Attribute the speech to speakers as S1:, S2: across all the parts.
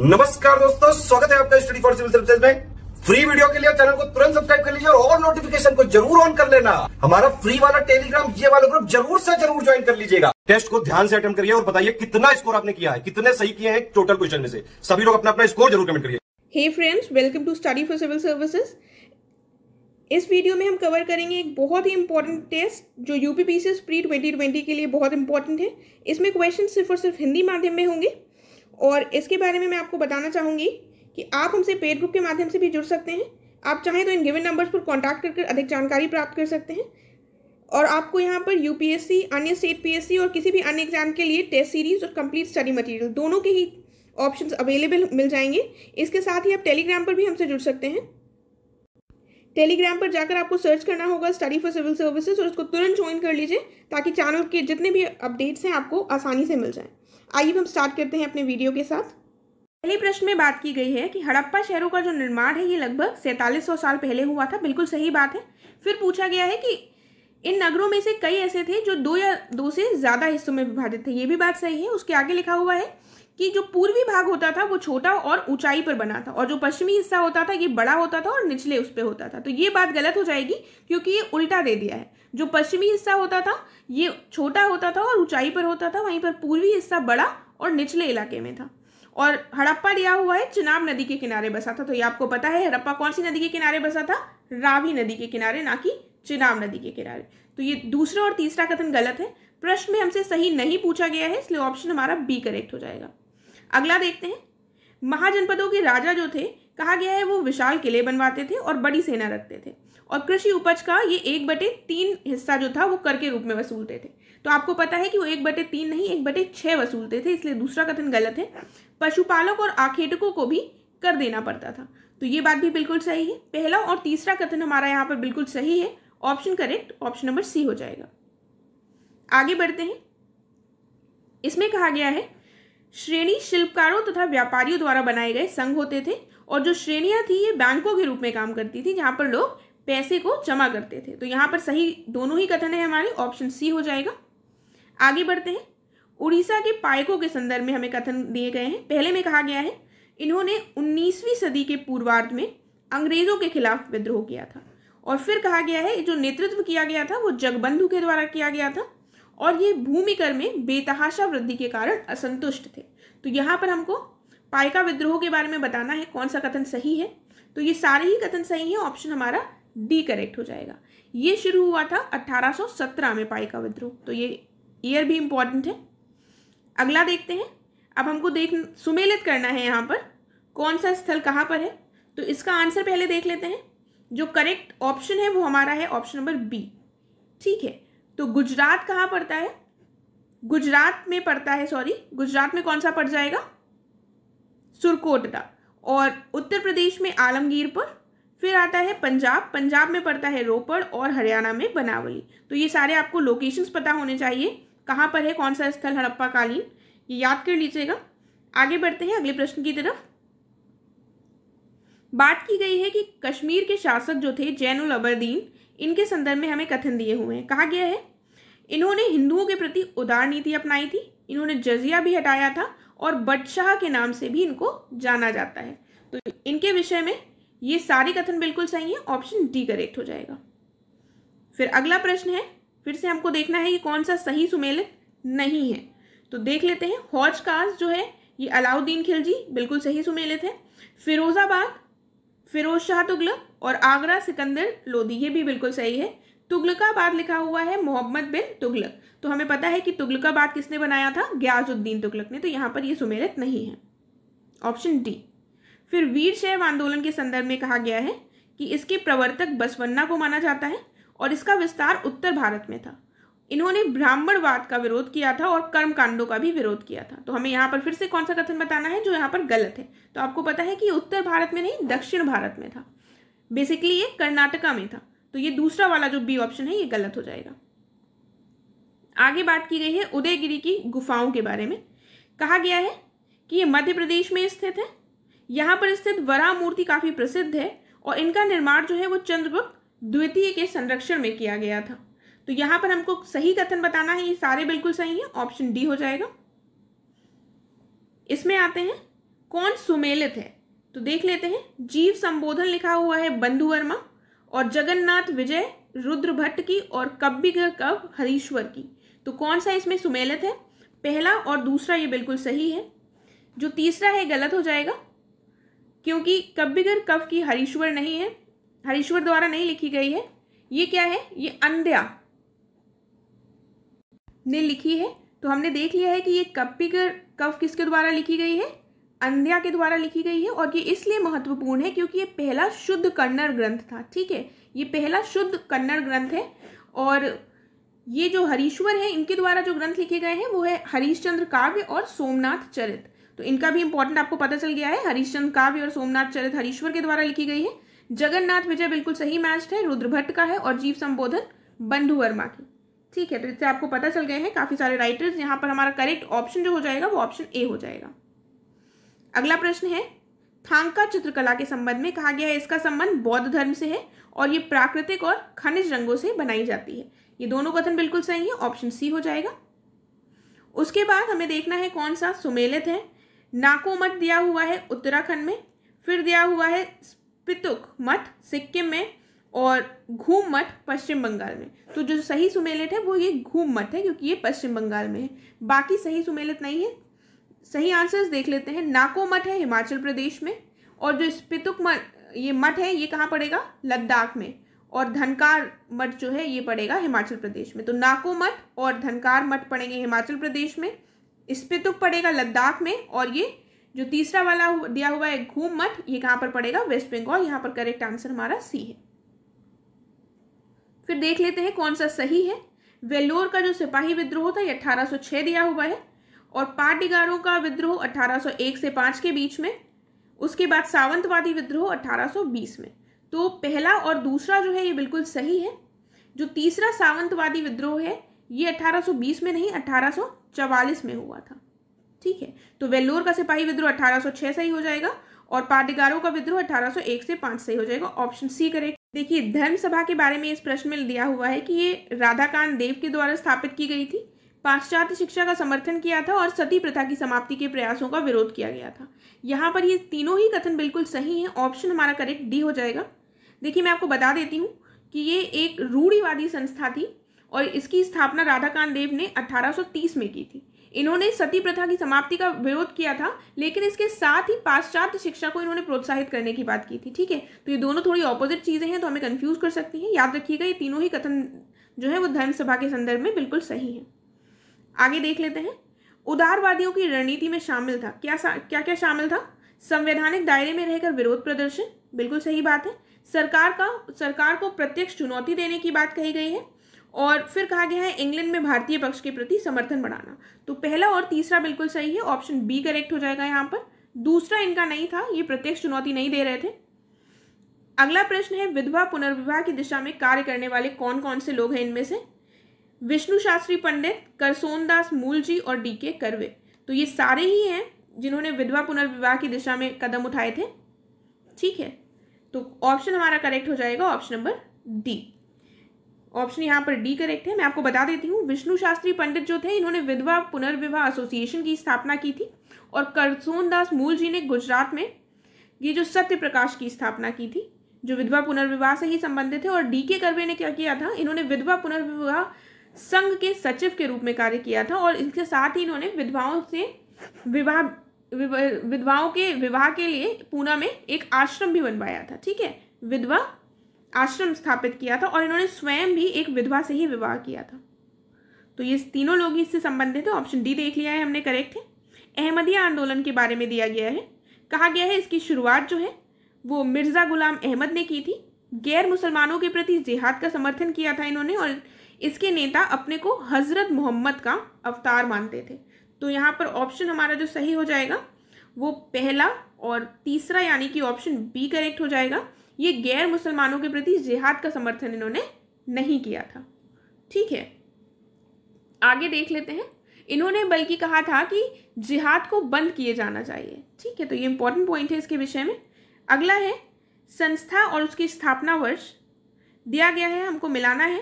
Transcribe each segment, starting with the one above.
S1: नमस्कार दोस्तों स्वागत है आपका स्टडी फॉर सिविल सर्विसेज में फ्री वीडियो के लिए चैनल को तुरंत सब्सक्राइब कर लीजिए और, और नोटिफिकेशन को जरूर ऑन कर लेना हमारा फ्री वाला टेलीग्राम ये वाला ग्रुप जरूर से जरूर ज्वाइन कर लीजिएगा टेस्ट को ध्यान से अटेंड करिए और बताइए कितना स्कोर आपने किया है कितने सही किए हैं टोटल क्वेश्चन में से सभी लोग अपना अपना स्कोर जरूर कमेंट करिए hey friends welcome to study for civil services इस वीडियो में हम कवर करेंगे एक बहुत ही इंपॉर्टेंट टेस्ट जो यूपीपीसीएस प्री 2020 के लिए बहुत इंपॉर्टेंट है इसमें क्वेश्चन सिर्फ और सिर्फ हिंदी माध्यम में होंगे और इसके बारे में मैं आपको बताना चाहूँगी कि आप हमसे पेड ग्रुप के माध्यम से भी जुड़ सकते हैं आप चाहें तो इन गिवन नंबर्स पर कॉन्टैक्ट करके अधिक जानकारी प्राप्त कर सकते हैं और आपको यहाँ पर यू अन्य स्टेट पी और किसी भी अन्य एग्जाम के लिए टेस्ट सीरीज़ और कम्प्लीट स्टडी मटीरियल दोनों के ही ऑप्शन अवेलेबल मिल जाएंगे इसके साथ ही आप टेलीग्राम पर भी हमसे जुड़ सकते हैं टेलीग्राम पर जाकर आपको सर्च करना होगा स्टडी फॉर सिविल सर्विसेज और उसको तुरंत ज्वाइन कर लीजिए ताकि चैनल के जितने भी अपडेट्स हैं आपको आसानी से मिल जाएं। आइए हम स्टार्ट करते हैं अपने वीडियो के साथ पहले प्रश्न में बात की गई है कि हड़प्पा शहरों का जो निर्माण है ये लगभग सैंतालीस साल पहले हुआ था बिल्कुल सही बात है फिर पूछा गया है कि इन नगरों में से कई ऐसे थे जो दो या दो से ज़्यादा हिस्सों में विभाजित थे ये भी बात सही है उसके आगे लिखा हुआ है कि जो पूर्वी भाग होता था वो छोटा और ऊंचाई पर बना था और जो पश्चिमी हिस्सा होता था ये बड़ा होता था और निचले उस पर होता था तो ये बात गलत हो जाएगी क्योंकि ये उल्टा दे दिया है जो पश्चिमी हिस्सा होता था ये छोटा होता था और ऊंचाई पर होता था वहीं पर पूर्वी हिस्सा बड़ा और निचले इलाके में था और हड़प्पा दिया हुआ है चिनाब नदी के किनारे बसा था तो ये आपको पता है हड़प्पा कौन सी नदी के किनारे बसा था रावी नदी के किनारे ना कि चिनाब नदी के किनारे तो ये दूसरा और तीसरा कथन गलत है प्रश्न में हमसे सही नहीं पूछा गया है इसलिए ऑप्शन हमारा बी करेक्ट हो जाएगा अगला देखते हैं महाजनपदों के राजा जो थे कहा गया है वो विशाल किले बनवाते थे और बड़ी सेना रखते थे और कृषि उपज का ये एक बटे तीन हिस्सा जो था वो कर के रूप में वसूलते थे तो आपको पता है कि वो एक बटे तीन नहीं एक बटे छः वसूलते थे इसलिए दूसरा कथन गलत है पशुपालक और आखेटकों को भी कर देना पड़ता था तो ये बात भी बिल्कुल सही है पहला और तीसरा कथन हमारा यहाँ पर बिल्कुल सही है option correct option number C हो जाएगा आगे बढ़ते हैं इसमें कहा गया है श्रेणी शिल्पकारों तथा व्यापारियों द्वारा बनाए गए संघ होते थे और जो श्रेणियां थी ये बैंकों के रूप में काम करती थी जहां पर लोग पैसे को जमा करते थे तो यहाँ पर सही दोनों ही कथन है हमारे ऑप्शन सी हो जाएगा आगे बढ़ते हैं उड़ीसा के पायकों के संदर्भ में हमें कथन दिए गए हैं पहले में कहा गया है इन्होंने 19वीं सदी के पूर्वार्ध में अंग्रेजों के खिलाफ विद्रोह किया था और फिर कहा गया है जो नेतृत्व किया गया था वो जगबंधु के द्वारा किया गया था और ये भूमि कर में बेतहाशा वृद्धि के कारण असंतुष्ट थे तो यहाँ पर हमको पायका विद्रोह के बारे में बताना है कौन सा कथन सही है तो ये सारे ही कथन सही है ऑप्शन हमारा डी करेक्ट हो जाएगा ये शुरू हुआ था 1817 में पाई का विद्रोह तो ये ईयर भी इम्पॉर्टेंट है अगला देखते हैं अब हमको देख सुमेलित करना है यहाँ पर कौन सा स्थल कहाँ पर है तो इसका आंसर पहले देख लेते हैं जो करेक्ट ऑप्शन है वो हमारा है ऑप्शन नंबर बी ठीक है तो गुजरात कहाँ पड़ता है गुजरात में पड़ता है सॉरी गुजरात में कौन सा पड़ जाएगा सुरकोटदा और उत्तर प्रदेश में आलमगीर पर फिर आता है पंजाब पंजाब में पड़ता है रोपड़ और हरियाणा में बनावली तो ये सारे आपको लोकेशंस पता होने चाहिए कहाँ पर है कौन सा स्थल हड़प्पा कालीन ये याद कर लीजिएगा आगे बढ़ते हैं अगले प्रश्न की तरफ बात की गई है कि कश्मीर के शासक जो थे जैनुल अबरदीन इनके संदर्भ में हमें कथन दिए हुए हैं कहा गया है इन्होंने हिंदुओं के प्रति उदार नीति अपनाई थी इन्होंने जजिया भी हटाया था और बटशाह के नाम से भी इनको जाना जाता है तो इनके विषय में ये सारे कथन बिल्कुल सही है ऑप्शन डी करेक्ट हो जाएगा फिर अगला प्रश्न है फिर से हमको देखना है कि कौन सा सही सुमेलित नहीं है तो देख लेते हैं हौज काज जो है ये अलाउद्दीन खिलजी बिल्कुल सही सुमेलित है फिरोजाबाद फिरोज शाह तुगलक और आगरा सिकंदर लोधी ये भी बिल्कुल सही है तुगलकाबाद लिखा हुआ है मोहम्मद बिन तुगलक तो हमें पता है कि तुगलकाबाद किसने बनाया था ग्याजुद्दीन तुगलक ने तो यहाँ पर ये सुमेलित नहीं है ऑप्शन डी फिर वीर शैव आंदोलन के संदर्भ में कहा गया है कि इसके प्रवर्तक बसवन्ना को माना जाता है और इसका विस्तार उत्तर भारत में था इन्होंने ब्राह्मणवाद का विरोध किया था और कर्म कांडों का भी विरोध किया था तो हमें यहाँ पर फिर से कौन सा कथन बताना है जो यहाँ पर गलत है तो आपको पता है कि उत्तर भारत में नहीं दक्षिण भारत में था बेसिकली ये कर्नाटका में था तो ये दूसरा वाला जो बी ऑप्शन है ये गलत हो जाएगा आगे बात की गई है उदयगिरी की गुफाओं के बारे में कहा गया है कि ये मध्य प्रदेश में स्थित है यहाँ पर स्थित वरा मूर्ति काफ़ी प्रसिद्ध है और इनका निर्माण जो है वो चंद्रगुप्त द्वितीय के संरक्षण में किया गया था तो यहाँ पर हमको सही कथन बताना है ये सारे बिल्कुल सही है ऑप्शन डी हो जाएगा इसमें आते हैं कौन सुमेलित है तो देख लेते हैं जीव संबोधन लिखा हुआ है बंधु वर्मा और जगन्नाथ विजय रुद्र भट्ट की और कब्बी कब हरीश्वर की तो कौन सा इसमें सुमेलित है पहला और दूसरा ये बिल्कुल सही है जो तीसरा है गलत हो जाएगा क्योंकि कब्बिगर कव की हरीश्वर नहीं है हरीश्वर द्वारा नहीं लिखी गई है ये क्या है ये अंध्या ने लिखी है तो हमने देख लिया है कि ये कब्बिगर कव किसके द्वारा लिखी गई है अंध्या के द्वारा लिखी गई है और ये इसलिए महत्वपूर्ण है क्योंकि ये पहला शुद्ध कन्नड़ ग्रंथ था ठीक है ये पहला शुद्ध कन्नड़ ग्रंथ है और ये जो हरीश्वर है इनके द्वारा जो ग्रंथ लिखे गए हैं वो है हरीश्चंद्र काव्य और सोमनाथ चरित्र तो इनका भी इंपॉर्टेंट आपको पता चल गया है हरिश्चंद काव्य और सोमनाथ चरित हरीश्वर के द्वारा लिखी गई है जगन्नाथ विजय बिल्कुल सही मैच है रुद्रभट्ट का है और जीव संबोधन बंधु वर्मा की ठीक है तो इससे आपको पता चल गए हैं काफी सारे राइटर्स यहाँ पर हमारा करेक्ट ऑप्शन जो हो जाएगा वो ऑप्शन ए हो जाएगा अगला प्रश्न है थांका चित्रकला के संबंध में कहा गया है इसका संबंध बौद्ध धर्म से है और ये प्राकृतिक और खनिज रंगों से बनाई जाती है ये दोनों कथन बिल्कुल सही है ऑप्शन सी हो जाएगा उसके बाद हमें देखना है कौन सा सुमेलित है नाको मठ दिया हुआ है उत्तराखंड में फिर दिया हुआ है स्पितुक मठ सिक्किम में और घूम मठ पश्चिम बंगाल में तो जो सही सुमेलित है वो ये घूम मठ है क्योंकि ये पश्चिम बंगाल में है बाकी सही सुमेलित नहीं है सही आंसर्स देख लेते हैं नाको मठ है हिमाचल प्रदेश में और जो स्पितुक मठ ये मठ है ये कहाँ पड़ेगा लद्दाख में और धनकार मठ जो है ये पड़ेगा हिमाचल प्रदेश में तो नाको मठ और धनकार मठ पड़ेंगे हिमाचल प्रदेश में इस पे तो पड़ेगा लद्दाख में और ये जो तीसरा वाला दिया हुआ है घूम मठ ये कहाँ पर पड़ेगा वेस्ट बंगाल यहाँ पर करेक्ट आंसर हमारा सी है फिर देख लेते हैं कौन सा सही है वेलोर का जो सिपाही विद्रोह था ये 1806 दिया हुआ है और पाटीगारों का विद्रोह 1801 से 5 के बीच में उसके बाद सावंतवादी विद्रोह 1820 में तो पहला और दूसरा जो है ये बिल्कुल सही है जो तीसरा सावंतवादी विद्रोह है ये 1820 में नहीं चवालीस में हुआ था ठीक है तो वेल्लोर का सिपाही विद्रोह अठारह से सही हो जाएगा और पाटीदारों का विद्रोह 1801 से पाँच सही हो जाएगा ऑप्शन सी करेक्ट देखिए धर्म सभा के बारे में इस प्रश्न में दिया हुआ है कि ये राधाकांत देव के द्वारा स्थापित की गई थी पाश्चात्य शिक्षा का समर्थन किया था और सती प्रथा की समाप्ति के प्रयासों का विरोध किया गया था यहाँ पर ये तीनों ही कथन बिल्कुल सही हैं ऑप्शन हमारा करेक्ट डी हो जाएगा देखिए मैं आपको बता देती हूँ कि ये एक रूढ़ीवादी संस्था थी और इसकी स्थापना राधाकांत देव ने 1830 में की थी इन्होंने सती प्रथा की समाप्ति का विरोध किया था लेकिन इसके साथ ही पाश्चात्य शिक्षा को इन्होंने प्रोत्साहित करने की बात की थी ठीक है तो ये दोनों थोड़ी ऑपोजिट चीज़ें हैं तो हमें कन्फ्यूज कर सकती हैं याद रखिएगा ये तीनों ही कथन जो है वो धर्म सभा के संदर्भ में बिल्कुल सही है आगे देख लेते हैं उदारवादियों की रणनीति में शामिल था क्या क्या क्या शामिल था संवैधानिक दायरे में रहकर विरोध प्रदर्शन बिल्कुल सही बात है सरकार का सरकार को प्रत्यक्ष चुनौती देने की बात कही गई है और फिर कहा गया है इंग्लैंड में भारतीय पक्ष के प्रति समर्थन बढ़ाना तो पहला और तीसरा बिल्कुल सही है ऑप्शन बी करेक्ट हो जाएगा यहाँ पर दूसरा इनका नहीं था ये प्रत्यक्ष चुनौती नहीं दे रहे थे अगला प्रश्न है विधवा पुनर्विवाह की दिशा में कार्य करने वाले कौन कौन से लोग हैं इनमें से विष्णु शास्त्री पंडित करसोन दास मूल जी और डी के करवे तो ये सारे ही हैं जिन्होंने विधवा पुनर्विवाह की दिशा में कदम उठाए थे ठीक है तो ऑप्शन हमारा करेक्ट हो जाएगा ऑप्शन नंबर डी ऑप्शन यहाँ पर डी करेक्ट है मैं आपको बता देती हूँ विष्णु शास्त्री पंडित जो थे इन्होंने विधवा पुनर्विवाह एसोसिएशन की स्थापना की थी और करसोन दास मूल जी ने गुजरात में ये जो सत्य प्रकाश की स्थापना की थी जो विधवा पुनर्विवाह से ही संबंधित है और डी के करवे ने क्या किया था इन्होंने विधवा पुनर्विवाह संघ के सचिव के रूप में कार्य किया था और इसके साथ ही इन्होंने विधवाओं से विवाह विधवाओं के विवाह के लिए पूना में एक आश्रम भी बनवाया था ठीक है विधवा आश्रम स्थापित किया था और इन्होंने स्वयं भी एक विधवा से ही विवाह किया था तो ये तीनों लोग इससे संबंधित है ऑप्शन डी देख लिया है हमने करेक्ट है अहमदिया आंदोलन के बारे में दिया गया है कहा गया है इसकी शुरुआत जो है वो मिर्ज़ा गुलाम अहमद ने की थी गैर मुसलमानों के प्रति जिहाद का समर्थन किया था इन्होंने और इसके नेता अपने को हज़रत मोहम्मद का अवतार मानते थे तो यहाँ पर ऑप्शन हमारा जो सही हो जाएगा वो पहला और तीसरा यानी कि ऑप्शन बी करेक्ट हो जाएगा ये गैर मुसलमानों के प्रति जिहाद का समर्थन इन्होंने नहीं किया था ठीक है आगे देख लेते हैं इन्होंने बल्कि कहा था कि जिहाद को बंद किए जाना चाहिए ठीक है तो ये इंपॉर्टेंट पॉइंट है इसके विषय में अगला है संस्था और उसकी स्थापना वर्ष दिया गया है हमको मिलाना है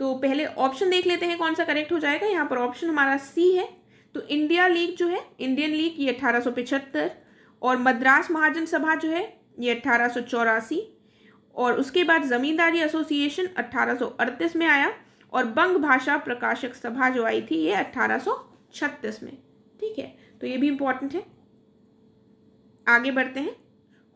S1: तो पहले ऑप्शन देख लेते हैं कौन सा करेक्ट हो जाएगा यहाँ पर ऑप्शन हमारा सी है तो इंडिया लीग जो है इंडियन लीग ये अठारह और मद्रास महाजन सभा जो है ये अट्ठारह और उसके बाद ज़मींदारी एसोसिएशन 1838 में आया और बंग भाषा प्रकाशक सभा जो आई थी ये 1836 में ठीक है तो ये भी इम्पोर्टेंट है आगे बढ़ते हैं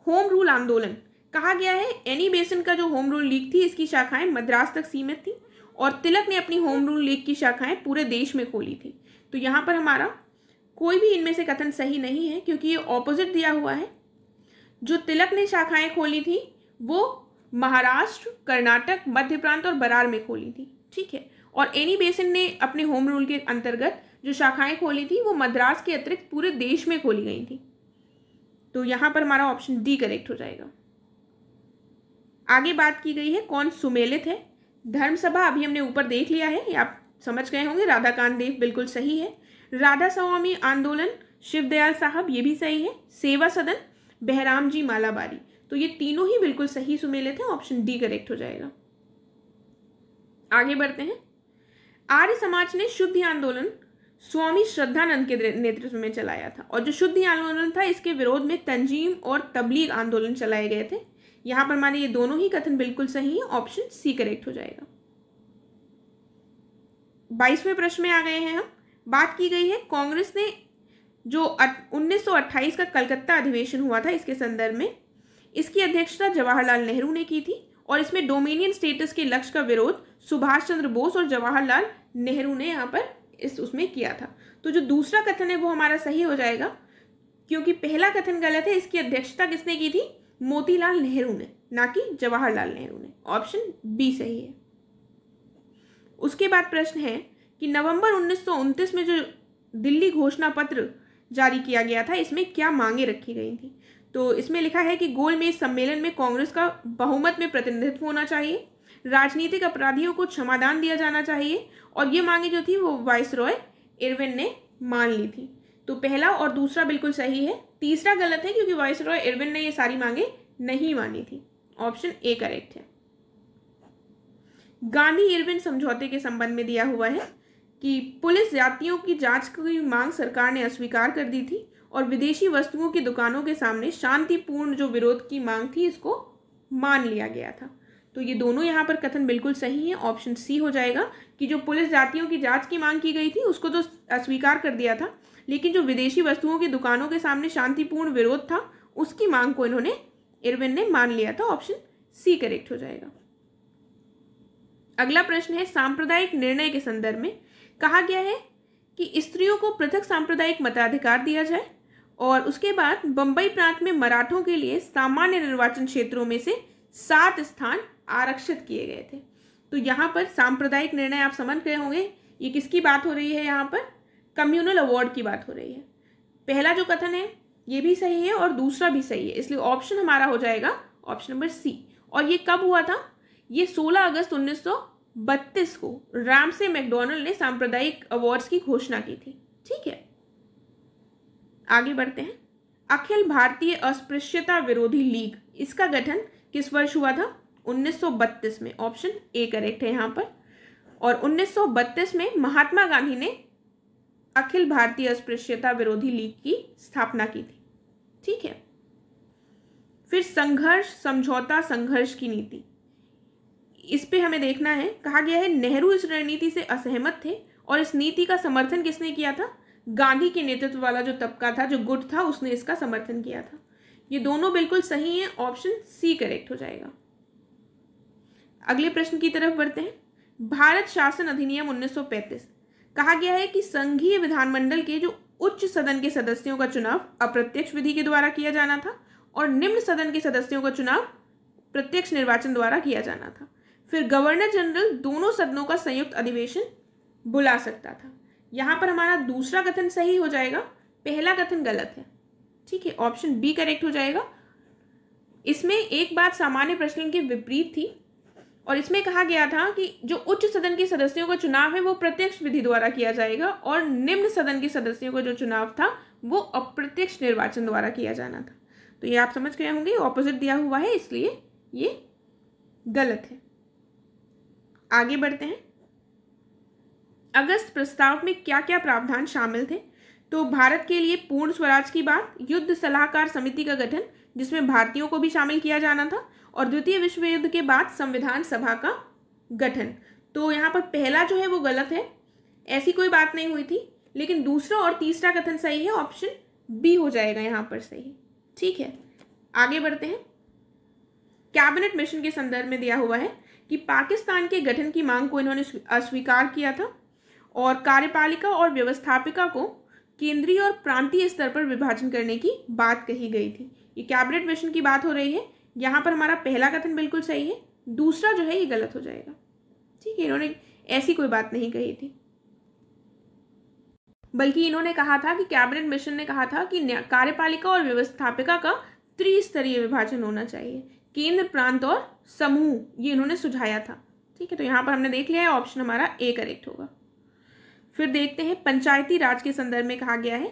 S1: होम रूल आंदोलन कहा गया है एनी बेसन का जो होम रूल लीग थी इसकी शाखाएं मद्रास तक सीमित थी और तिलक ने अपनी होम रूल लीग की शाखाएं पूरे देश में खोली थी तो यहाँ पर हमारा कोई भी इनमें से कथन सही नहीं है क्योंकि ये ऑपोजिट दिया हुआ है जो तिलक ने शाखाएं खोली थी वो महाराष्ट्र कर्नाटक मध्य प्रांत और बरार में खोली थी ठीक है और एनी बेसिन ने अपने होम रूल के अंतर्गत जो शाखाएं खोली थी वो मद्रास के अतिरिक्त पूरे देश में खोली गई थी तो यहाँ पर हमारा ऑप्शन डी करेक्ट हो जाएगा आगे बात की गई है कौन सुमेलित है धर्मसभा अभी हमने ऊपर देख लिया है आप समझ गए होंगे राधाकांत देव बिल्कुल सही है राधा स्वामी आंदोलन शिवदयाल साहब ये भी सही है सेवा सदन बहराम जी मालाबारी तो ये तीनों ही बिल्कुल सही सुमेले थे ऑप्शन डी करेक्ट हो जाएगा आगे बढ़ते हैं आर्य समाज ने शुद्धि आंदोलन स्वामी श्रद्धानंद के नेतृत्व में चलाया था और जो शुद्धि आंदोलन था इसके विरोध में तंजीम और तबलीग आंदोलन चलाए गए थे यहाँ पर हमारे ये दोनों ही कथन बिल्कुल सही है ऑप्शन सी करेक्ट हो जाएगा बाईसवें प्रश्न में आ गए हैं हम बात की गई है कांग्रेस ने जो उन्नीस का कलकत्ता अधिवेशन हुआ था इसके संदर्भ में इसकी अध्यक्षता जवाहरलाल नेहरू ने की थी और इसमें डोमिनियन स्टेटस के लक्ष्य का विरोध सुभाष चंद्र बोस और जवाहरलाल नेहरू ने यहाँ पर इस उसमें किया था तो जो दूसरा कथन है वो हमारा सही हो जाएगा क्योंकि पहला कथन गलत है इसकी अध्यक्षता किसने की थी मोतीलाल नेहरू ने ना कि जवाहरलाल नेहरू ने ऑप्शन बी सही है उसके बाद प्रश्न है कि नवंबर उन्नीस में जो दिल्ली घोषणा पत्र जारी किया गया था इसमें क्या मांगे रखी गई थी तो इसमें लिखा है कि गोलमेज सम्मेलन में कांग्रेस का बहुमत में प्रतिनिधित्व होना चाहिए राजनीतिक अपराधियों को क्षमादान दिया जाना चाहिए और ये मांगे जो थी वो वाइस रॉय इरविन ने मान ली थी तो पहला और दूसरा बिल्कुल सही है तीसरा गलत है क्योंकि वाइस रॉय इरविन ने ये सारी मांगे नहीं मानी थी ऑप्शन ए करेक्ट है गांधी इरविन समझौते के संबंध में दिया हुआ है कि पुलिस जातियों की जांच की मांग सरकार ने अस्वीकार कर दी थी और विदेशी वस्तुओं की दुकानों के सामने शांतिपूर्ण जो विरोध की मांग थी इसको मान लिया गया था तो ये दोनों यहाँ पर कथन बिल्कुल सही है ऑप्शन सी हो जाएगा कि जो पुलिस जातियों की जांच की मांग की गई थी उसको तो अस्वीकार कर दिया था लेकिन जो विदेशी वस्तुओं की दुकानों के सामने शांतिपूर्ण विरोध था उसकी मांग को इन्होंने इरविन ने मान लिया था ऑप्शन सी करेक्ट हो जाएगा अगला प्रश्न है सांप्रदायिक निर्णय के संदर्भ में कहा गया है कि स्त्रियों को पृथक सांप्रदायिक मताधिकार दिया जाए और उसके बाद बम्बई प्रांत में मराठों के लिए सामान्य निर्वाचन क्षेत्रों में से सात स्थान आरक्षित किए गए थे तो यहाँ पर सांप्रदायिक निर्णय आप समझ गए होंगे ये किसकी बात हो रही है यहाँ पर कम्युनल अवार्ड की बात हो रही है पहला जो कथन है ये भी सही है और दूसरा भी सही है इसलिए ऑप्शन हमारा हो जाएगा ऑप्शन नंबर सी और ये कब हुआ था ये 16 अगस्त उन्नीस बत्तीस को रामसे मैकडोनल्ड ने सांप्रदायिक अवार्ड्स की घोषणा की थी ठीक है आगे बढ़ते हैं अखिल भारतीय अस्पृश्यता विरोधी लीग इसका गठन किस वर्ष हुआ था 1932 में ऑप्शन ए करेक्ट है यहाँ पर और 1932 में महात्मा गांधी ने अखिल भारतीय अस्पृश्यता विरोधी लीग की स्थापना की थी ठीक है फिर संघर्ष समझौता संघर्ष की नीति इस पे हमें देखना है कहा गया है नेहरू इस रणनीति से असहमत थे और इस नीति का समर्थन किसने किया था गांधी के नेतृत्व वाला जो तबका था जो गुट था उसने इसका समर्थन किया था ये दोनों बिल्कुल सही हैं ऑप्शन सी करेक्ट हो जाएगा अगले प्रश्न की तरफ बढ़ते हैं भारत शासन अधिनियम 1935 कहा गया है कि संघीय विधानमंडल के जो उच्च सदन के सदस्यों का चुनाव अप्रत्यक्ष विधि के द्वारा किया जाना था और निम्न सदन के सदस्यों का चुनाव प्रत्यक्ष निर्वाचन द्वारा किया जाना था फिर गवर्नर जनरल दोनों सदनों का संयुक्त अधिवेशन बुला सकता था यहाँ पर हमारा दूसरा कथन सही हो जाएगा पहला कथन गलत है ठीक है ऑप्शन बी करेक्ट हो जाएगा इसमें एक बात सामान्य प्रश्न के विपरीत थी और इसमें कहा गया था कि जो उच्च सदन के सदस्यों का चुनाव है वो प्रत्यक्ष विधि द्वारा किया जाएगा और निम्न सदन के सदस्यों का जो चुनाव था वो अप्रत्यक्ष निर्वाचन द्वारा किया जाना था तो ये आप समझ गए होंगे ऑपोजिट दिया हुआ है इसलिए ये गलत है आगे बढ़ते हैं अगस्त प्रस्ताव में क्या क्या प्रावधान शामिल थे तो भारत के लिए पूर्ण स्वराज की बात युद्ध सलाहकार समिति का गठन जिसमें भारतीयों को भी शामिल किया जाना था और द्वितीय विश्व युद्ध के बाद संविधान सभा का गठन तो यहाँ पर पहला जो है वो गलत है ऐसी कोई बात नहीं हुई थी लेकिन दूसरा और तीसरा कथन सही है ऑप्शन बी हो जाएगा यहाँ पर सही ठीक है आगे बढ़ते हैं कैबिनेट मिशन के संदर्भ में दिया हुआ है कि पाकिस्तान के गठन की मांग को इन्होंने अस्वीकार किया था और कार्यपालिका और व्यवस्थापिका को केंद्रीय और प्रांतीय स्तर पर विभाजन करने की बात कही गई थी ये कैबिनेट मिशन की बात हो रही है यहाँ पर हमारा पहला कथन बिल्कुल सही है दूसरा जो है ये गलत हो जाएगा ठीक है इन्होंने ऐसी कोई बात नहीं कही थी बल्कि इन्होंने कहा था कि कैबिनेट मिशन ने कहा था कि कार्यपालिका और व्यवस्थापिका का त्रिस्तरीय विभाजन होना चाहिए केंद्र प्रांत और समूह ये इन्होंने सुझाया था ठीक है तो यहाँ पर हमने देख लिया है ऑप्शन हमारा ए करेक्ट होगा फिर देखते हैं पंचायती राज के संदर्भ में कहा गया है